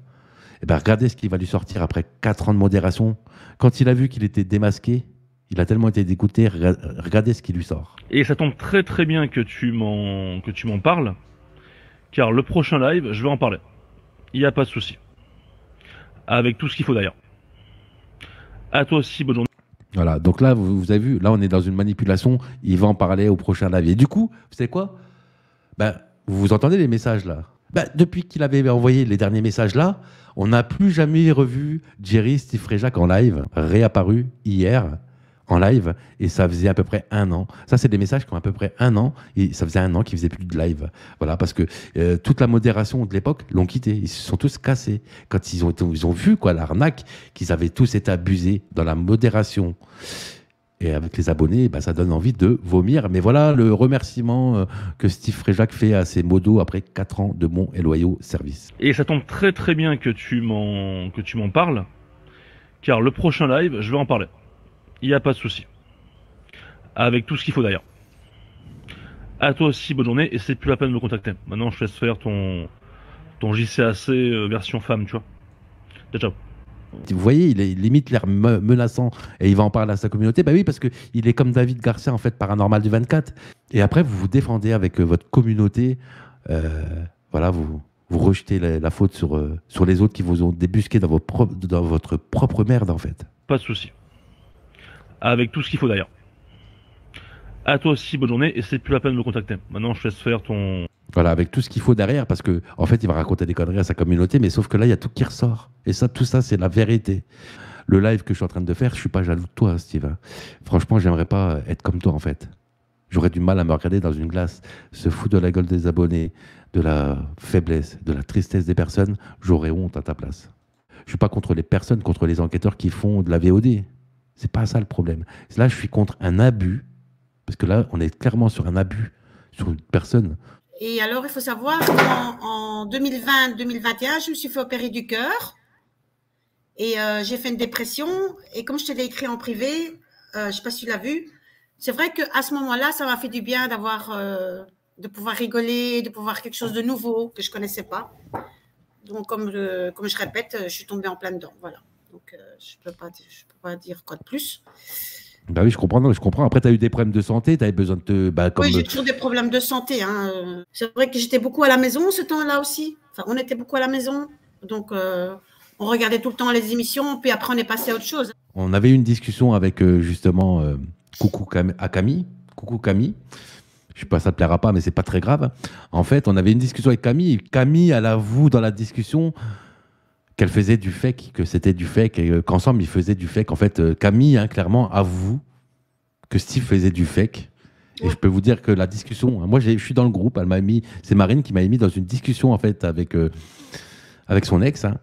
Et eh ben, regardez ce qu'il va lui sortir après 4 ans de modération. Quand il a vu qu'il était démasqué, il a tellement été dégoûté, regardez ce qui lui sort. Et ça tombe très très bien que tu m'en que tu m'en parles, car le prochain live, je vais en parler. Il n'y a pas de souci. Avec tout ce qu'il faut d'ailleurs. À toi aussi, bonne journée. Voilà, donc là, vous, avez vu, là, on est dans une manipulation. Il va en parler au prochain live. Et du coup, vous savez quoi ben, Vous entendez les messages là ben, Depuis qu'il avait envoyé les derniers messages là, on n'a plus jamais revu Jerry jacques en live, réapparu hier en live et ça faisait à peu près un an. Ça, c'est des messages qui ont à peu près un an et ça faisait un an qu'ils faisaient plus de live. Voilà, parce que euh, toute la modération de l'époque l'ont quitté. Ils se sont tous cassés quand ils ont, ils ont vu quoi l'arnaque qu'ils avaient tous été abusés dans la modération. Et avec les abonnés, bah, ça donne envie de vomir. Mais voilà le remerciement euh, que Steve Fréjac fait à ses modos après 4 ans de bons et loyaux services. Et ça tombe très très bien que tu m'en parles, car le prochain live, je vais en parler. Il n'y a pas de souci. Avec tout ce qu'il faut d'ailleurs. À toi aussi, bonne journée. Et c'est plus la peine de me contacter. Maintenant, je laisse faire ton, ton JCAC euh, version femme, tu vois. Ciao, Vous voyez, il est limite l'air menaçant et il va en parler à sa communauté. Bah oui, parce qu'il est comme David Garcia en fait, paranormal du 24. Et après, vous vous défendez avec euh, votre communauté. Euh, voilà, vous vous rejetez la, faute sur, sur les autres qui vous ont débusqué dans, dans votre propre merde en fait. Pas de souci avec tout ce qu'il faut d'ailleurs. À toi aussi, bonne journée, et c'est plus la peine de me contacter. Maintenant, je te laisse faire ton. Voilà, avec tout ce qu'il faut derrière, parce que en fait, il va raconter des conneries à sa communauté, mais sauf que là, il y a tout qui ressort. Et ça, tout ça, c'est la vérité. Le live que je suis en train de faire, je suis pas jaloux de toi, Steve. Hein. Franchement, j'aimerais pas être comme toi, en fait. J'aurais du mal à me regarder dans une glace, se foutre de la gueule des abonnés, de la faiblesse, de la tristesse des personnes. J'aurais honte à ta place. Je suis pas contre les personnes, contre les enquêteurs qui font de la VOD. C'est pas ça le problème. Là, je suis contre un abus, parce que là, on est clairement sur un abus sur une personne. Et alors, il faut savoir qu'en 2020-2021, je me suis fait opérer du cœur et euh, j'ai fait une dépression. Et comme je te l'ai écrit en privé, euh, je ne sais pas si tu l'as vu, c'est vrai qu'à ce moment-là, ça m'a fait du bien d'avoir, euh, de pouvoir rigoler, de pouvoir quelque chose de nouveau que je ne connaissais pas. Donc, comme, comme je répète, je suis tombée en plein dedans. Voilà. Donc, euh, je ne peux, pas, dire quoi de plus. Bah oui, je comprends. je comprends. Après, tu as eu des problèmes de santé, tu besoin de te. Bah, oui, j'ai toujours des problèmes de santé. Hein. C'est vrai que j'étais beaucoup à la maison ce temps-là aussi. Enfin, on était beaucoup à la maison. Donc, euh, on regardait tout le temps les émissions, puis après, on est passé à autre chose. On avait eu une discussion avec euh, justement Coucou à Camille. Coucou Camille. Je sais pas, ça te plaira pas, mais c'est pas très grave. En fait, on avait une discussion avec Camille. Camille, elle avoue dans la discussion qu'elle faisait du fake, que c'était du fake, et euh, qu'ensemble ils faisaient du fake. En fait, euh, Camille, hein, clairement, avoue que Steve faisait du fake. Et je peux vous dire que la discussion, hein, moi je suis dans le groupe, elle m'a mis, c'est Marine qui m'a mis dans une discussion en fait avec, euh, avec son ex. Hein.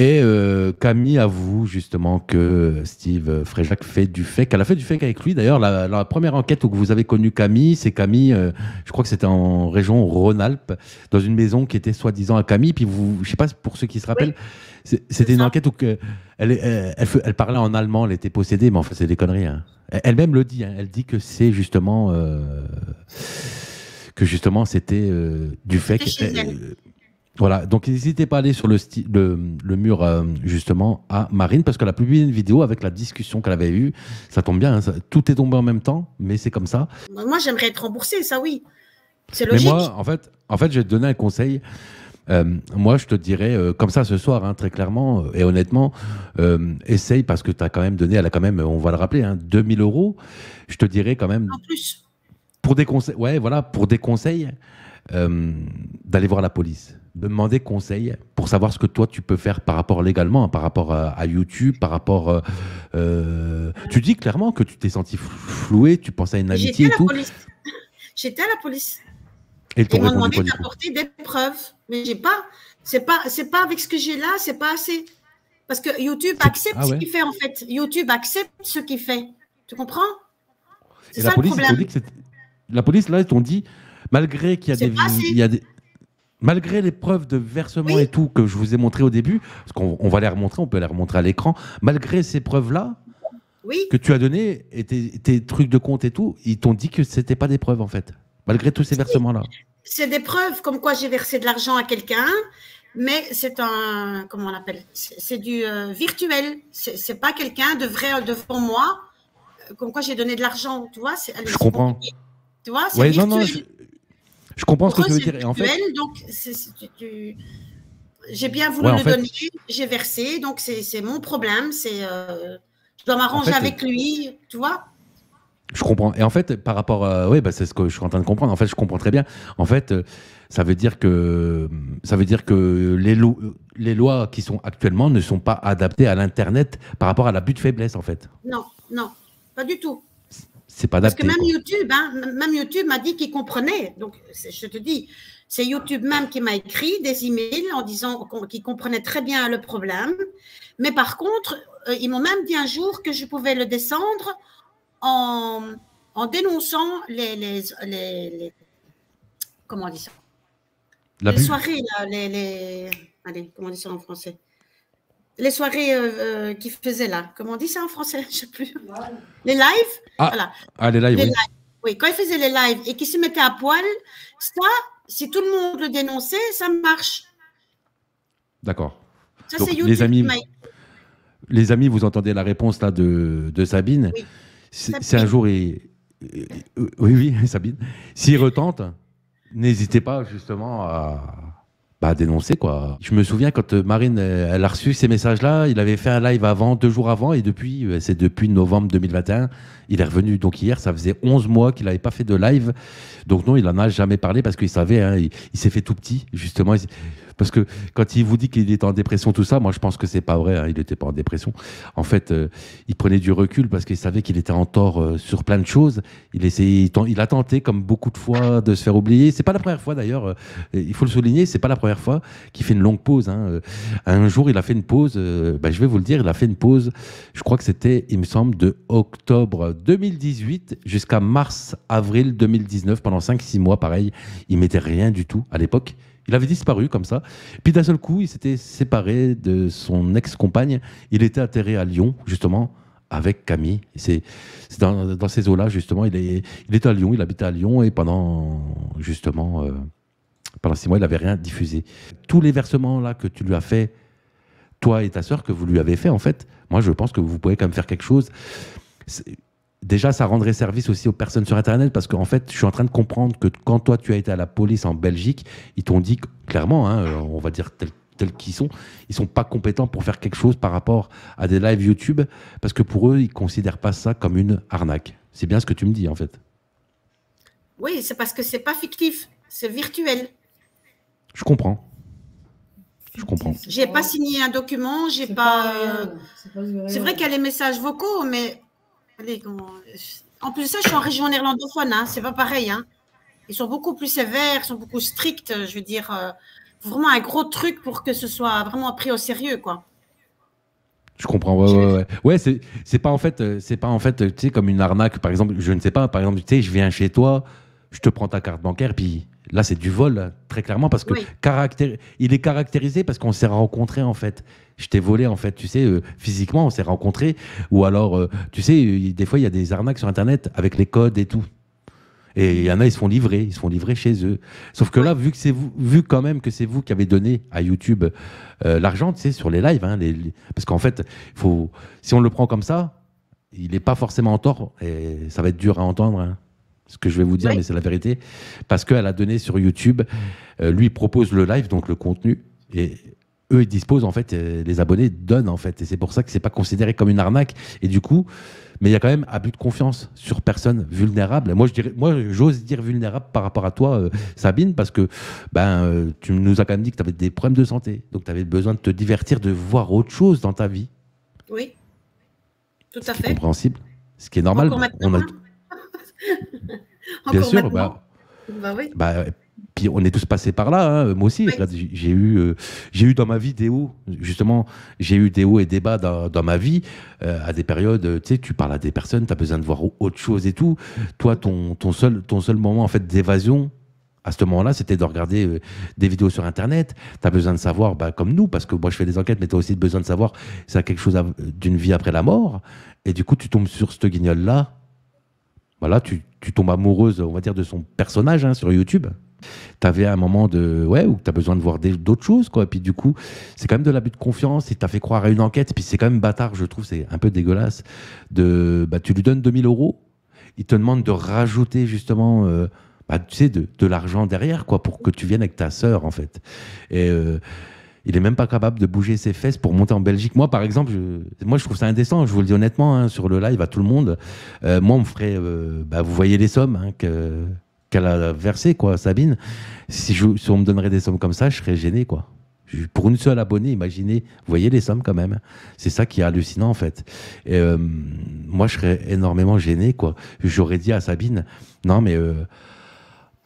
Et euh, Camille avoue justement que euh, Steve Fréjac fait du fake. Elle a fait du fake avec lui. D'ailleurs, la, première enquête où vous avez connu Camille, c'est Camille, euh, je crois que c'était en région Rhône-Alpes, dans une maison qui était soi-disant à Camille. Puis vous, je sais pas pour ceux qui se rappellent, c'était une enquête où elle, parlait en allemand, elle était possédée, mais en enfin c'est des conneries. Hein. Elle-même le dit, hein. elle dit que c'est justement... Euh, que justement c'était du fake. Voilà, donc n'hésitez pas à aller sur le, mur euh, justement à Marine parce qu'elle a publié une vidéo avec la discussion qu'elle avait eue. Ça tombe bien, hein, tout est tombé en même temps, mais c'est comme ça. Moi, j'aimerais être remboursé, ça oui. C'est logique. Mais moi, en fait, en fait, je vais te donner un conseil. Euh, moi, je te dirais, euh, comme ça ce soir, hein, très clairement et honnêtement, essaye parce que tu as quand même donné, elle a quand même, on va le rappeler, hein, 2000 euros. Je te dirais quand même. En plus. Pour des conseils, ouais, voilà, pour des conseils, d'aller voir la police demander conseil pour savoir ce que toi tu peux faire par rapport légalement, hein, par rapport euh, à, YouTube, par rapport. Euh, euh, tu dis clairement que tu t'es senti floué, tu pensais à une amitié et tout. Police. J'étais à la police. Et ils m'ont demandé d'apporter des preuves, mais j'ai pas. C'est pas, c'est pas avec ce que j'ai là, c'est pas assez. Parce que YouTube accepte ah ce qu'il fait en fait. YouTube accepte ce qu'il fait. Tu comprends C'est ça le la police là, ils t'ont dit malgré qu'il y a y a des Malgré les preuves de versement et tout que je vous ai montré au début, parce qu'on va les remontrer, on peut les remontrer à l'écran, malgré ces preuves-là oui. que tu as données et tes, trucs de compte et tout, ils t'ont dit que ce n'était pas des preuves en fait, malgré tous ces versements-là. C'est des preuves comme quoi j'ai versé de l'argent à quelqu'un, mais c'est un, comment on appelle, c'est du euh, virtuel, c'est pas quelqu'un de vrai euh, devant moi, euh, comme quoi j'ai donné de l'argent, tu vois. Je comprends. Tu vois, c'est je comprends ce que tu veux dire. en fait, j'ai bien voulu le donner, j'ai versé, donc c'est mon problème. C'est euh, je dois m'arranger avec lui, tu vois. Je comprends. Et en fait, par rapport à. Oui, bah, c'est ce que je suis en train de comprendre. En fait, je comprends très bien. En fait, euh, ça veut dire que, ça veut dire que les, les lois qui sont actuellement ne sont pas adaptées à l'Internet par rapport à l'abus de faiblesse, en fait. Non, non, pas du tout pas Parce que même YouTube, hein, même YouTube m'a dit qu'il comprenait. Donc, je te dis, c'est YouTube même qui m'a écrit des emails en disant qu'il comprenait très bien le problème. Mais par contre, euh, ils m'ont même dit un jour que je pouvais le descendre en, dénonçant les, Comment on dit ça Les soirées, les, Allez, comment on dit ça en français les soirées euh, euh, qu'il faisait là. Comment on dit ça en français Je ne sais plus. Les lives ah. ah, les lives, oui. quand il faisait les lives et qu'il se mettait à poil, ça, si tout le monde le dénonçait, ça marche. D'accord. Ça, c'est YouTube. Les amis, les amis, vous entendez la réponse là de, Sabine. Oui. C'est un jour, et oui, oui, Sabine. S'il retente, n'hésitez pas justement à, bah, dénoncer quoi. Je me souviens quand euh, Marine elle a reçu ces messages-là, il avait fait un live avant, deux jours avant, et depuis, euh, c'est depuis novembre 2021, il est revenu donc hier, ça faisait 11 mois qu'il n'avait pas fait de live, donc non, il n'en a jamais parlé parce qu'il savait, hein, il, s'est fait tout petit justement. Parce que quand il vous dit qu'il est en dépression, tout ça, moi je pense que c'est pas vrai, hein, il n'était pas en dépression. En fait, euh, il prenait du recul parce qu'il savait qu'il était en tort euh, sur plein de choses. Il, essayait, il, a tenté, comme beaucoup de fois, de se faire oublier. C'est pas la première fois d'ailleurs, euh, il faut le souligner, c'est pas la première fois qu'il fait une longue pause. Hein, Un jour, il a fait une pause, ben, je vais vous le dire, il a fait une pause, je crois que c'était, il me semble, de octobre 2018 jusqu'à mars-avril 2019, pendant 5-6 mois, pareil. Il mettait rien du tout à l'époque. Il avait disparu comme ça. Puis d'un seul coup, il s'était séparé de son ex-compagne. Il était atterré à Lyon, justement, avec Camille. C'est dans, ces eaux-là, justement. Il est, il à Lyon, il habitait à Lyon, et pendant, justement, euh, pendant six mois, il n'avait rien diffusé. Tous les versements là que tu lui as fait, toi et ta soeur, que vous lui avez fait, en fait, moi, je pense que vous pouvez quand même faire quelque chose déjà, ça rendrait service aussi aux personnes sur Internet parce qu'en fait, je suis en train de comprendre que quand toi, tu as été à la police en Belgique, ils t'ont dit clairement, hein, euh, on va dire tel tels qu'ils sont, ils sont pas compétents pour faire quelque chose par rapport à des lives YouTube parce que pour eux, ils considèrent pas ça comme une arnaque. C'est bien ce que tu me dis en fait. Oui, c'est parce que c'est pas fictif, c'est virtuel. Je comprends. Je comprends. J'ai pas signé un document, j'ai pas. Euh, c'est vrai qu'il y a les messages vocaux, mais en plus ça, je suis en région néerlandophone, hein, c'est pas pareil. Hein. Ils sont beaucoup plus sévères, ils sont beaucoup stricts, je veux dire, euh, vraiment un gros truc pour que ce soit vraiment pris au sérieux, quoi. Je comprends. Ouais, ouais, ouais. ouais c'est, pas en fait, euh, c'est pas en fait, tu sais, comme une arnaque, par exemple. Je ne sais pas, par exemple, tu sais, je viens chez toi, je te prends ta carte bancaire, puis Là, c'est du vol, très clairement, parce que il est caractérisé parce qu'on s'est rencontrés, en fait. Je t'ai volé, en fait, tu sais, euh, physiquement, on s'est rencontrés. Ou alors, euh, tu sais, des fois, il y a des arnaques sur Internet avec les codes et tout. Et il y en a, ils se font livrer, ils se font livrer chez eux. Sauf que là, vu que c'est vous, vu quand même que c'est vous qui avez donné à YouTube euh, l'argent, tu sais, sur les lives, hein, parce qu'en fait, faut, si on le prend comme ça, il n'est pas forcément en tort, et ça va être dur à entendre. Hein ce que je vais vous dire, mais c'est la vérité, parce qu'elle a donné sur YouTube, euh, lui propose le live, donc le contenu, et eux, ils disposent, en fait, euh, les abonnés donnent, en fait, et c'est pour ça que c'est pas considéré comme une arnaque, et du coup, mais il y a quand même abus de confiance sur personne vulnérables. Moi, je dirais, moi, j'ose dire vulnérable par rapport à toi, euh, Sabine, parce que ben, tu nous as quand même dit que tu avais des problèmes de santé, donc tu avais besoin de te divertir, de voir autre chose dans ta vie. Oui, tout à ce fait. est compréhensible, ce qui est normal. On a, Bien sûr, bah, bah, bah, puis on est tous passés par là. Hein, moi aussi, j'ai eu, euh, j'ai eu dans ma vie des hauts. Justement, j'ai eu des hauts et des bas dans, ma vie euh, à des périodes. Euh, tu sais, tu parles à des personnes, tu as besoin de voir autre chose et tout. Toi, ton, ton seul, ton seul moment en fait d'évasion, à ce moment-là, c'était de regarder des vidéos sur Internet. Tu as besoin de savoir, bah, comme nous, parce que moi je fais des enquêtes, mais tu as aussi besoin de savoir si ça quelque chose d'une vie après la mort. Et du coup, tu tombes sur ce guignol-là bah là, tu, tombes amoureuse, on va dire, de son personnage hein, sur YouTube. tu avais un moment de ouais où t'as besoin de voir d'autres choses quoi. Et puis du coup, c'est quand même de l'abus de confiance. Il t'a fait croire à une enquête. Puis c'est quand même bâtard, je trouve. C'est un peu dégueulasse. De bah tu lui donnes 2000 euros. Il te demande de rajouter justement. Euh, bah, tu sais, de, l'argent derrière, quoi, pour que tu viennes avec ta sœur, en fait. Et euh, il est même pas capable de bouger ses fesses pour monter en Belgique. Moi, par exemple, je, moi, je trouve ça indécent. Je vous le dis honnêtement, hein, sur le live à tout le monde. Euh, moi, on me ferait, euh, bah, vous voyez les sommes hein, qu'elle a versées, quoi, Sabine. Si, on me donnerait des sommes comme ça, je serais gêné, quoi. pour une seule abonnée, imaginez, vous voyez les sommes quand même. C'est ça qui est hallucinant en fait. Euh, moi, je serais énormément gêné, quoi. J'aurais dit à Sabine, non mais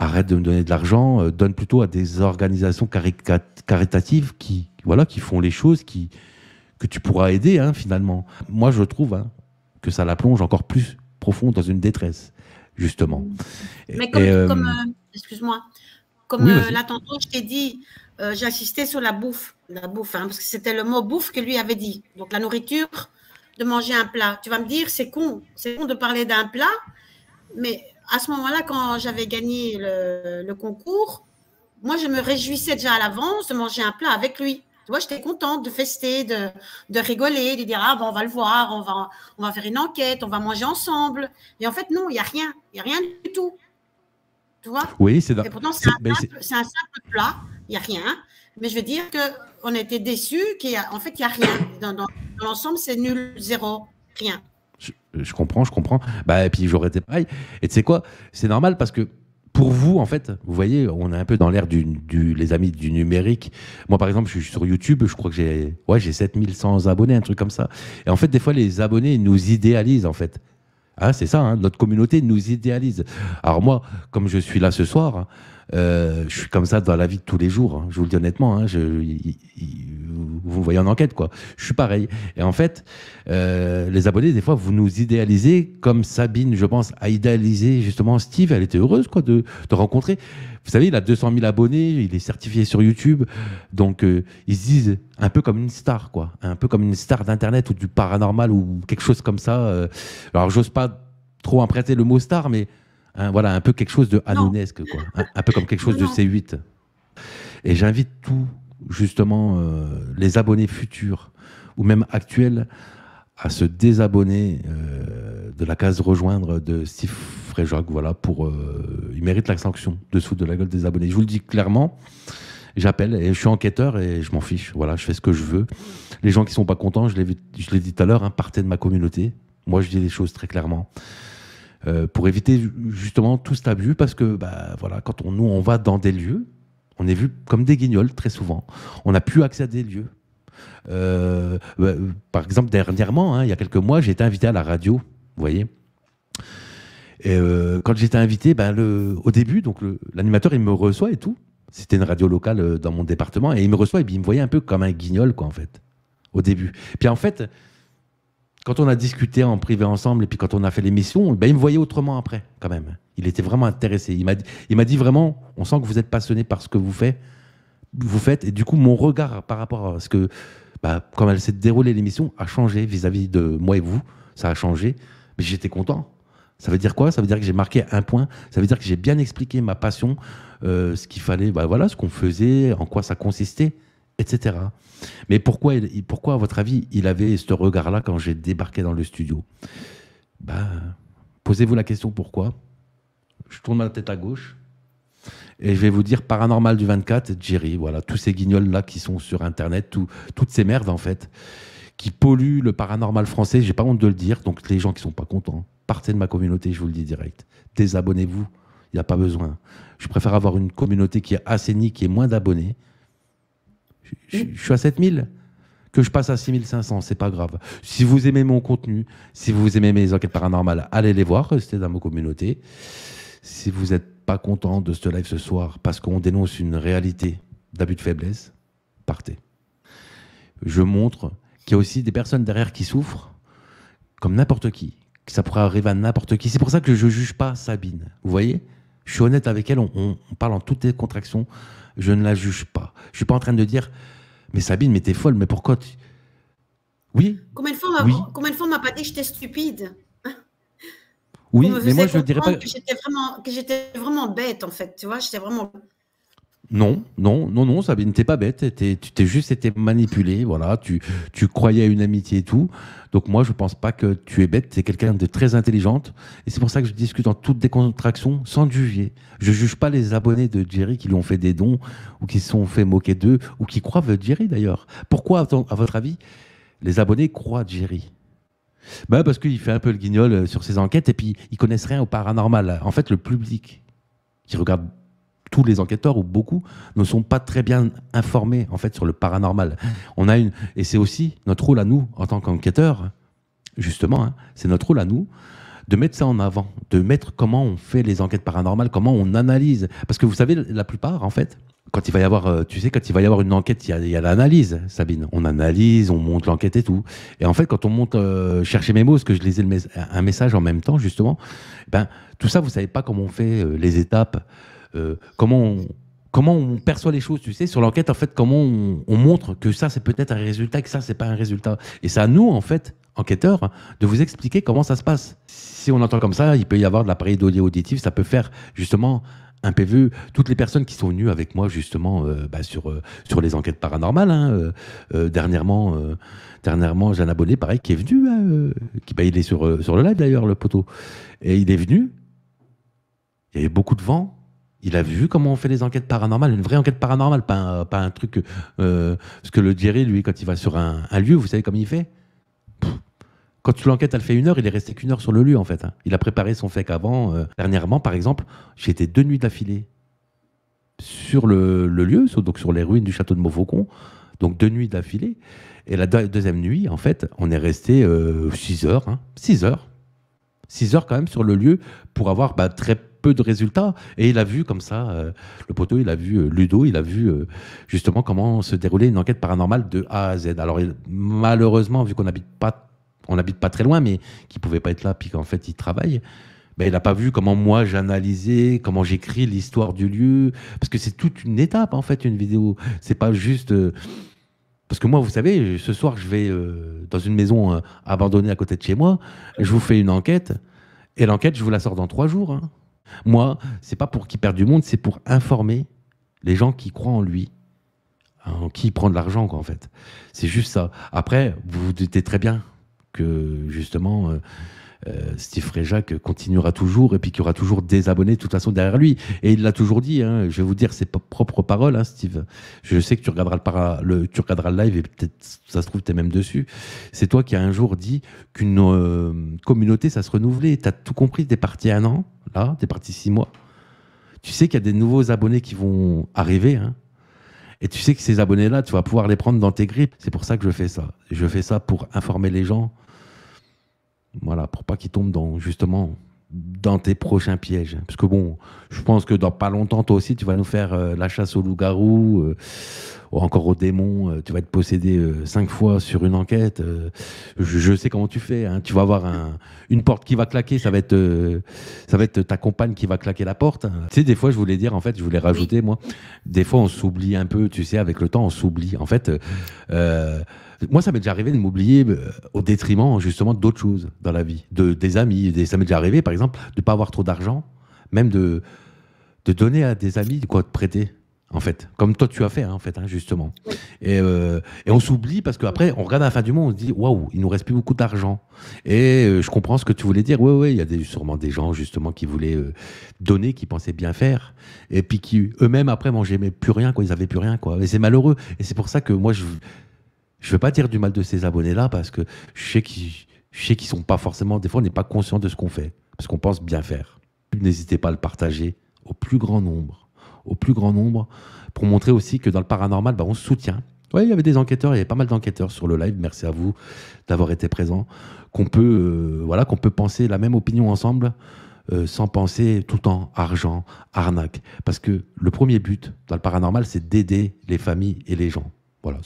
arrête de me donner de l'argent, euh, donne plutôt à des organisations caritatives qui, voilà, qui font les choses, qui, que tu pourras aider hein, finalement. Moi, je trouve hein, que ça la plonge encore plus profond dans une détresse, justement. Mm. Mais comme, euh, euh, excuse-moi, comme tantôt, je t'ai dit, j'insistais sur la bouffe, la bouffe, hein, parce que c'était le mot bouffe que lui avait dit. Donc la nourriture, de manger un plat. Tu vas me dire, c'est con, c'est con de parler d'un plat, mais à ce moment-là, quand j'avais gagné le, concours, moi, je me réjouissais déjà à l'avance de manger un plat avec lui. Tu vois, j'étais contente de fester, de, de, rigoler, de dire Ah, ben, on va le voir, on va, on va faire une enquête, on va manger ensemble. Et en fait, non, il n'y a rien. Il n'y a rien du tout. Tu vois Oui, c'est Et pourtant, ben, c'est un, simple plat, il n'y a rien. Mais je veux dire qu'on était déçus qu'en fait, il n'y a rien. dans l'ensemble, c'est nul, zéro, rien. Je, comprends, je comprends. Bah, et puis j'aurais été pareil. Et tu sais quoi C'est normal parce que pour vous, en fait, vous voyez, on est un peu dans l'ère du, les amis du numérique. Moi, par exemple, je suis sur YouTube, je crois que j'ai, ouais, j'ai 7100 abonnés, un truc comme ça. Et en fait, des fois, les abonnés nous idéalisent, en fait. Ah, c'est ça, hein, notre communauté nous idéalise. Alors moi, comme je suis là ce soir, hein, euh, je suis comme ça dans la vie de tous les jours. Hein. je vous le dis honnêtement. vous hein. je, vous voyez en enquête, quoi. Je suis pareil. Et en fait, euh, les abonnés, des fois, vous nous idéalisez comme Sabine, je pense, a idéalisé justement Steve. Elle était heureuse, quoi, de, de rencontrer. Vous savez, il a 200 000 abonnés, il est certifié sur YouTube. Donc, euh, ils se disent un peu comme une star, quoi. Un peu comme une star d'Internet ou du paranormal ou quelque chose comme ça. Alors, j'ose pas trop emprunter le mot star, mais Hein, voilà, un peu quelque chose de anonesque, hein, Un, peu comme quelque chose de C8. Et j'invite tout, justement, euh, les abonnés futurs ou même actuels à se désabonner euh, de la case rejoindre de Steve Fréjac. Voilà, pour, euh, il mérite la sanction dessous de la gueule des abonnés. Je vous le dis clairement. J'appelle et je suis enquêteur et je m'en fiche. Voilà, je fais ce que je veux. Les gens qui sont pas contents, je l'ai dit tout à l'heure, hein, partez de ma communauté. Moi, je dis les choses très clairement. Euh, pour éviter justement tout cet abus, parce que bah, voilà, quand on, nous, on va dans des lieux, on est vu comme des guignols très souvent. On n'a plus accès à des lieux. Euh, bah, par exemple, dernièrement, hein, il y a quelques mois, j'ai été invité à la radio, vous voyez. Et euh, quand j'étais invité, ben le, au début, donc l'animateur, il me reçoit et tout. C'était une radio locale dans mon département et il me reçoit et il me voyait un peu comme un guignol, quoi, en fait, au début. Puis en fait, quand on a discuté en privé ensemble et puis quand on a fait l'émission, ben, il me voyait autrement après, quand même. Il était vraiment intéressé. Il m'a dit, vraiment, on sent que vous êtes passionné par ce que vous faites, Et du coup, mon regard par rapport à ce que, bah, comme elle s'est déroulée l'émission, a changé vis-à-vis de moi et vous. Ça a changé, mais j'étais content. Ça veut dire quoi Ça veut dire que j'ai marqué un point. Ça veut dire que j'ai bien expliqué ma passion, euh, ce qu'il fallait, bah, voilà, ce qu'on faisait, en quoi ça consistait etc. Mais pourquoi, pourquoi, à votre avis, il avait ce regard-là quand j'ai débarqué dans le studio ben, Posez-vous la question pourquoi. Je tourne ma tête à gauche et je vais vous dire Paranormal du 24, Jerry. Voilà, tous ces guignols-là qui sont sur Internet, toutes ces merdes en fait, qui polluent le paranormal français. J'ai pas honte de le dire. Donc les gens qui sont pas contents, partez de ma communauté, je vous le dis direct. Désabonnez-vous, il n'y a pas besoin. Je préfère avoir une communauté qui est assainie, qui est moins d'abonnés je, suis à 7000 que je passe à 6500, c'est pas grave. Si vous aimez mon contenu, si vous aimez mes enquêtes paranormales, allez les voir, restez dans ma communauté. Si vous n'êtes pas content de ce live ce soir parce qu'on dénonce une réalité d'abus de faiblesse, partez. Je montre qu'il y a aussi des personnes derrière qui souffrent, comme n'importe qui, que ça pourrait arriver à n'importe qui. C'est pour ça que je ne juge pas Sabine. Vous voyez Je suis honnête avec elle, on parle en toutes les contractions je ne la juge pas. Je suis pas en train de dire, mais Sabine, mais t'es folle, mais pourquoi tu... Oui. Combien de fois on m'a pas dit que j'étais stupide Oui, mais moi je dirais pas que j'étais vraiment, que j'étais vraiment bête en fait. Tu vois, j'étais vraiment non, non, non, non, ça t'es pas bête. Tu t'es juste été manipulé, voilà. Tu, tu croyais à une amitié et tout. Donc moi, je pense pas que tu es bête. C'est quelqu'un de très intelligente. Et c'est pour ça que je discute en toute décontraction, sans juger. Je juge pas les abonnés de Jerry qui lui ont fait des dons ou qui se sont fait moquer d'eux ou qui croient Jerry d'ailleurs. Pourquoi, à votre avis, les abonnés croient Jerry ben parce qu'il fait un peu le guignol euh, sur ses enquêtes et puis ils connaissent rien au paranormal. En fait, le public qui regarde tous les enquêteurs ou beaucoup ne sont pas très bien informés en fait sur le paranormal. On a une et c'est aussi notre rôle à nous en tant qu'enquêteurs, justement, hein, c'est notre rôle à nous de mettre ça en avant, de mettre comment on fait les enquêtes paranormales, comment on analyse, parce que vous savez la plupart en fait. Quand il va y avoir, euh, tu sais, quand il va y avoir une enquête, il y a, l'analyse, Sabine. On analyse, on monte l'enquête et tout. Et en fait, quand on monte euh, chercher mes mots, parce que je lisais un message en même temps, justement, eh ben tout ça, vous savez pas comment on fait euh, les étapes, euh, comment on, comment on perçoit les choses, tu sais, sur l'enquête, en fait, comment on, montre que ça, c'est peut-être un résultat, que ça, c'est pas un résultat. Et c'est à nous, en fait, enquêteurs, de vous expliquer comment ça se passe. Si on entend comme ça, il peut y avoir de l'appareil auditif, ça peut faire, justement, un PV, e. Toutes les personnes qui sont venues avec moi, justement, euh, bah, sur, euh, sur les enquêtes paranormales, hein, dernièrement, dernièrement, j'ai un abonné, pareil, qui est venu, hein, qui, bah, il est sur, sur le live, d'ailleurs, le poteau. Et il est venu, il y avait beaucoup de vent, il a vu comment on fait les enquêtes paranormales, une vraie enquête paranormale, pas un, truc. Euh, ce que le Jerry, lui, quand il va sur un, lieu, vous savez comment il fait Quand tu l'enquête, elle fait une heure, il est resté qu'une heure sur le lieu, en fait. Hein. Il a préparé son fake avant. Euh, dernièrement, par exemple, j'ai été deux nuits d'affilée sur le, lieu, donc sur les ruines du château de Montfaucon, donc deux nuits d'affilée. Et la deuxième nuit, en fait, on est resté euh, six heures, hein, Six heures, Six heures quand même sur le lieu pour avoir bah, très peu de résultats. Et il a vu comme ça, euh, le poteau, il a vu euh, Ludo, il a vu euh, justement comment se déroulait une enquête paranormale de A à Z. Alors malheureusement, vu qu'on n'habite pas, on habite pas très loin, mais qu'il pouvait pas être là, puis qu'en fait il travaille. Ben, il n'a pas vu comment moi j'analysais, comment j'écris l'histoire du lieu, parce que c'est toute une étape en fait une vidéo. C'est pas juste parce que moi, vous savez, ce soir, je vais dans une maison abandonnée à côté de chez moi, je vous fais une enquête, et l'enquête, je vous la sors dans trois jours. Hein. Moi, c'est pas pour qu'il perde du monde, c'est pour informer les gens qui croient en lui, en qui il prend de l'argent, quoi, en fait. C'est juste ça. Après, vous vous doutez très bien que, justement, euh, euh, Steve Fréjac continuera toujours et puis qu'il y aura toujours des abonnés de toute façon derrière lui. Et il l'a toujours dit, hein, je vais vous dire ses propres paroles, hein, Steve. Je sais que tu regarderas le, tu regarderas live et peut-être, ça se trouve, tu es même dessus. C'est toi qui a un jour dit qu'une euh, communauté, ça se renouvelait. Tu as tout compris, tu es parti un an, là, tu es parti six mois. Tu sais qu'il y a des nouveaux abonnés qui vont arriver. Hein. et tu sais que ces abonnés-là, tu vas pouvoir les prendre dans tes grippes. C'est pour ça que je fais ça. Je fais ça pour informer les gens voilà, pour pas qu'ils tombe dans, justement, dans tes prochains pièges. Parce que bon, je pense que dans pas longtemps, toi aussi, tu vas nous faire euh, la chasse au loup-garou, euh, ou encore au démon. Euh, tu vas être possédé cinq fois sur une enquête. Je, sais comment tu fais. Hein. Tu vas avoir une porte qui va claquer. Ça va, être, ça va être ta compagne qui va claquer la porte. Tu sais, des fois, je voulais dire, en fait, je voulais rajouter, moi, des fois, on s'oublie un peu, tu sais, avec le temps, on s'oublie. En fait, moi, ça m'est déjà arrivé de m'oublier euh, au détriment justement d'autres choses dans la vie, de, des amis. ça m'est déjà arrivé, par exemple, de ne pas avoir trop d'argent, même de, de donner à des amis quoi de prêter. En fait, comme toi tu as fait, hein, en fait, hein, justement. Euh, et, on s'oublie parce qu'après, on regarde à la fin du monde, on se dit waouh, il nous reste plus beaucoup d'argent. Et euh, je comprends ce que tu voulais dire. Oui, oui, il y a des, sûrement des gens justement qui voulaient donner, qui pensaient bien faire, et puis qui eux-mêmes après mangeaient plus rien, quoi. Ils avaient plus rien, quoi. Et c'est malheureux. Et c'est pour ça que moi je je ne veux pas dire du mal de ces abonnés-là parce que je sais qu'ils ne sont pas forcément, des fois, on n'est pas conscient de ce qu'on fait, parce qu'on pense bien faire. N'hésitez pas à le partager au plus grand nombre, au plus grand nombre, pour montrer aussi que dans le paranormal, bah, on se soutient. Oui, il y avait des enquêteurs, il y avait pas mal d'enquêteurs sur le live. Merci à vous d'avoir été présents. Qu'on peut, euh, voilà, qu'on peut penser la même opinion ensemble, euh, sans penser tout en argent, arnaque. Parce que le premier but dans le paranormal, c'est d'aider les familles et les gens. Voilà.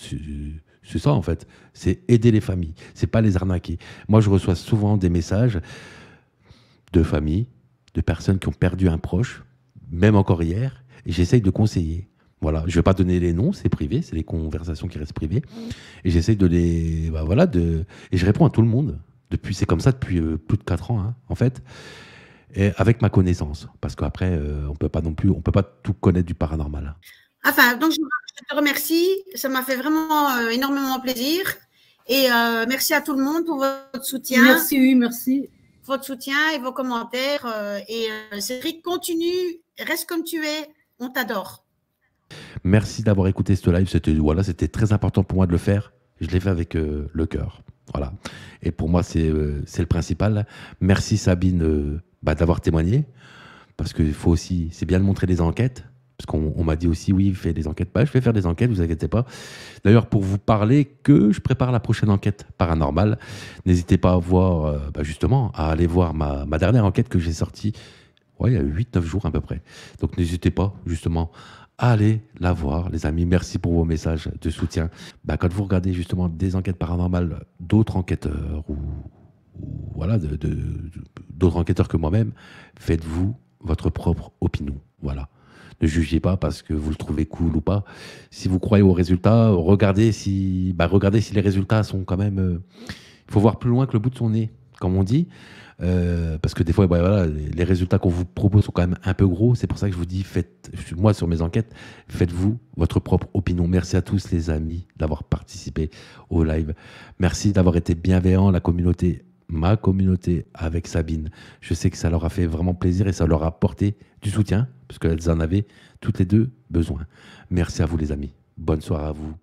C'est ça en fait. C'est aider les familles. C'est pas les arnaquer. Moi, je reçois souvent des messages de familles, de personnes qui ont perdu un proche, même encore hier, et j'essaye de conseiller. Voilà, je vais pas donner les noms, c'est privé, c'est les conversations qui restent privées. Et j'essaye de les, bah, voilà, de, et je réponds à tout le monde. Depuis, c'est comme ça depuis euh, plus de 4 ans, hein, en fait. Et avec ma connaissance, parce qu'après, on euh, on peut pas non plus, on peut pas tout connaître du paranormal. Enfin, donc je, te remercie. Ça m'a fait vraiment euh, énormément plaisir. Et euh, merci à tout le monde pour votre soutien. Merci, oui, merci. Votre soutien et vos commentaires. Euh, et Cédric, continue, reste comme tu es. On t'adore. Merci d'avoir écouté ce live. C'était voilà, c'était très important pour moi de le faire. Je l'ai fait avec le cœur. Voilà. Et pour moi, c'est le principal. Merci Sabine bah, d'avoir témoigné. Parce qu'il faut aussi, c'est bien de montrer des enquêtes, parce qu'on m'a dit aussi, oui, fais des enquêtes. pas bah, je vais faire des enquêtes, vous inquiétez pas. D'ailleurs, pour vous parler que je prépare la prochaine enquête paranormale, n'hésitez pas à voir, euh, bah, justement, à aller voir ma, dernière enquête que j'ai sortie ouais, il y a 8-9 jours à peu près. Donc n'hésitez pas, justement, à aller la voir, les amis. Merci pour vos messages de soutien. Bah, quand vous regardez justement des enquêtes paranormales d'autres enquêteurs ou, voilà, d'autres enquêteurs que moi-même, faites-vous votre propre opinion. Voilà. Ne jugez pas parce que vous le trouvez cool ou pas. Si vous croyez aux résultats, regardez si, bah, regardez si les résultats sont quand même. Euh, il faut voir plus loin que le bout de son nez, comme on dit. Euh, parce que des fois, bah, voilà, les résultats qu'on vous propose sont quand même un peu gros. C'est pour ça que je vous dis, faites, moi sur mes enquêtes, faites-vous votre propre opinion. Merci à tous les amis d'avoir participé au live. Merci d'avoir été bienveillant, la communauté, ma communauté avec Sabine. Je sais que ça leur a fait vraiment plaisir et ça leur a apporté du soutien parce qu'elles en avaient toutes les deux besoin. Merci à vous les amis. Bonne soirée à vous.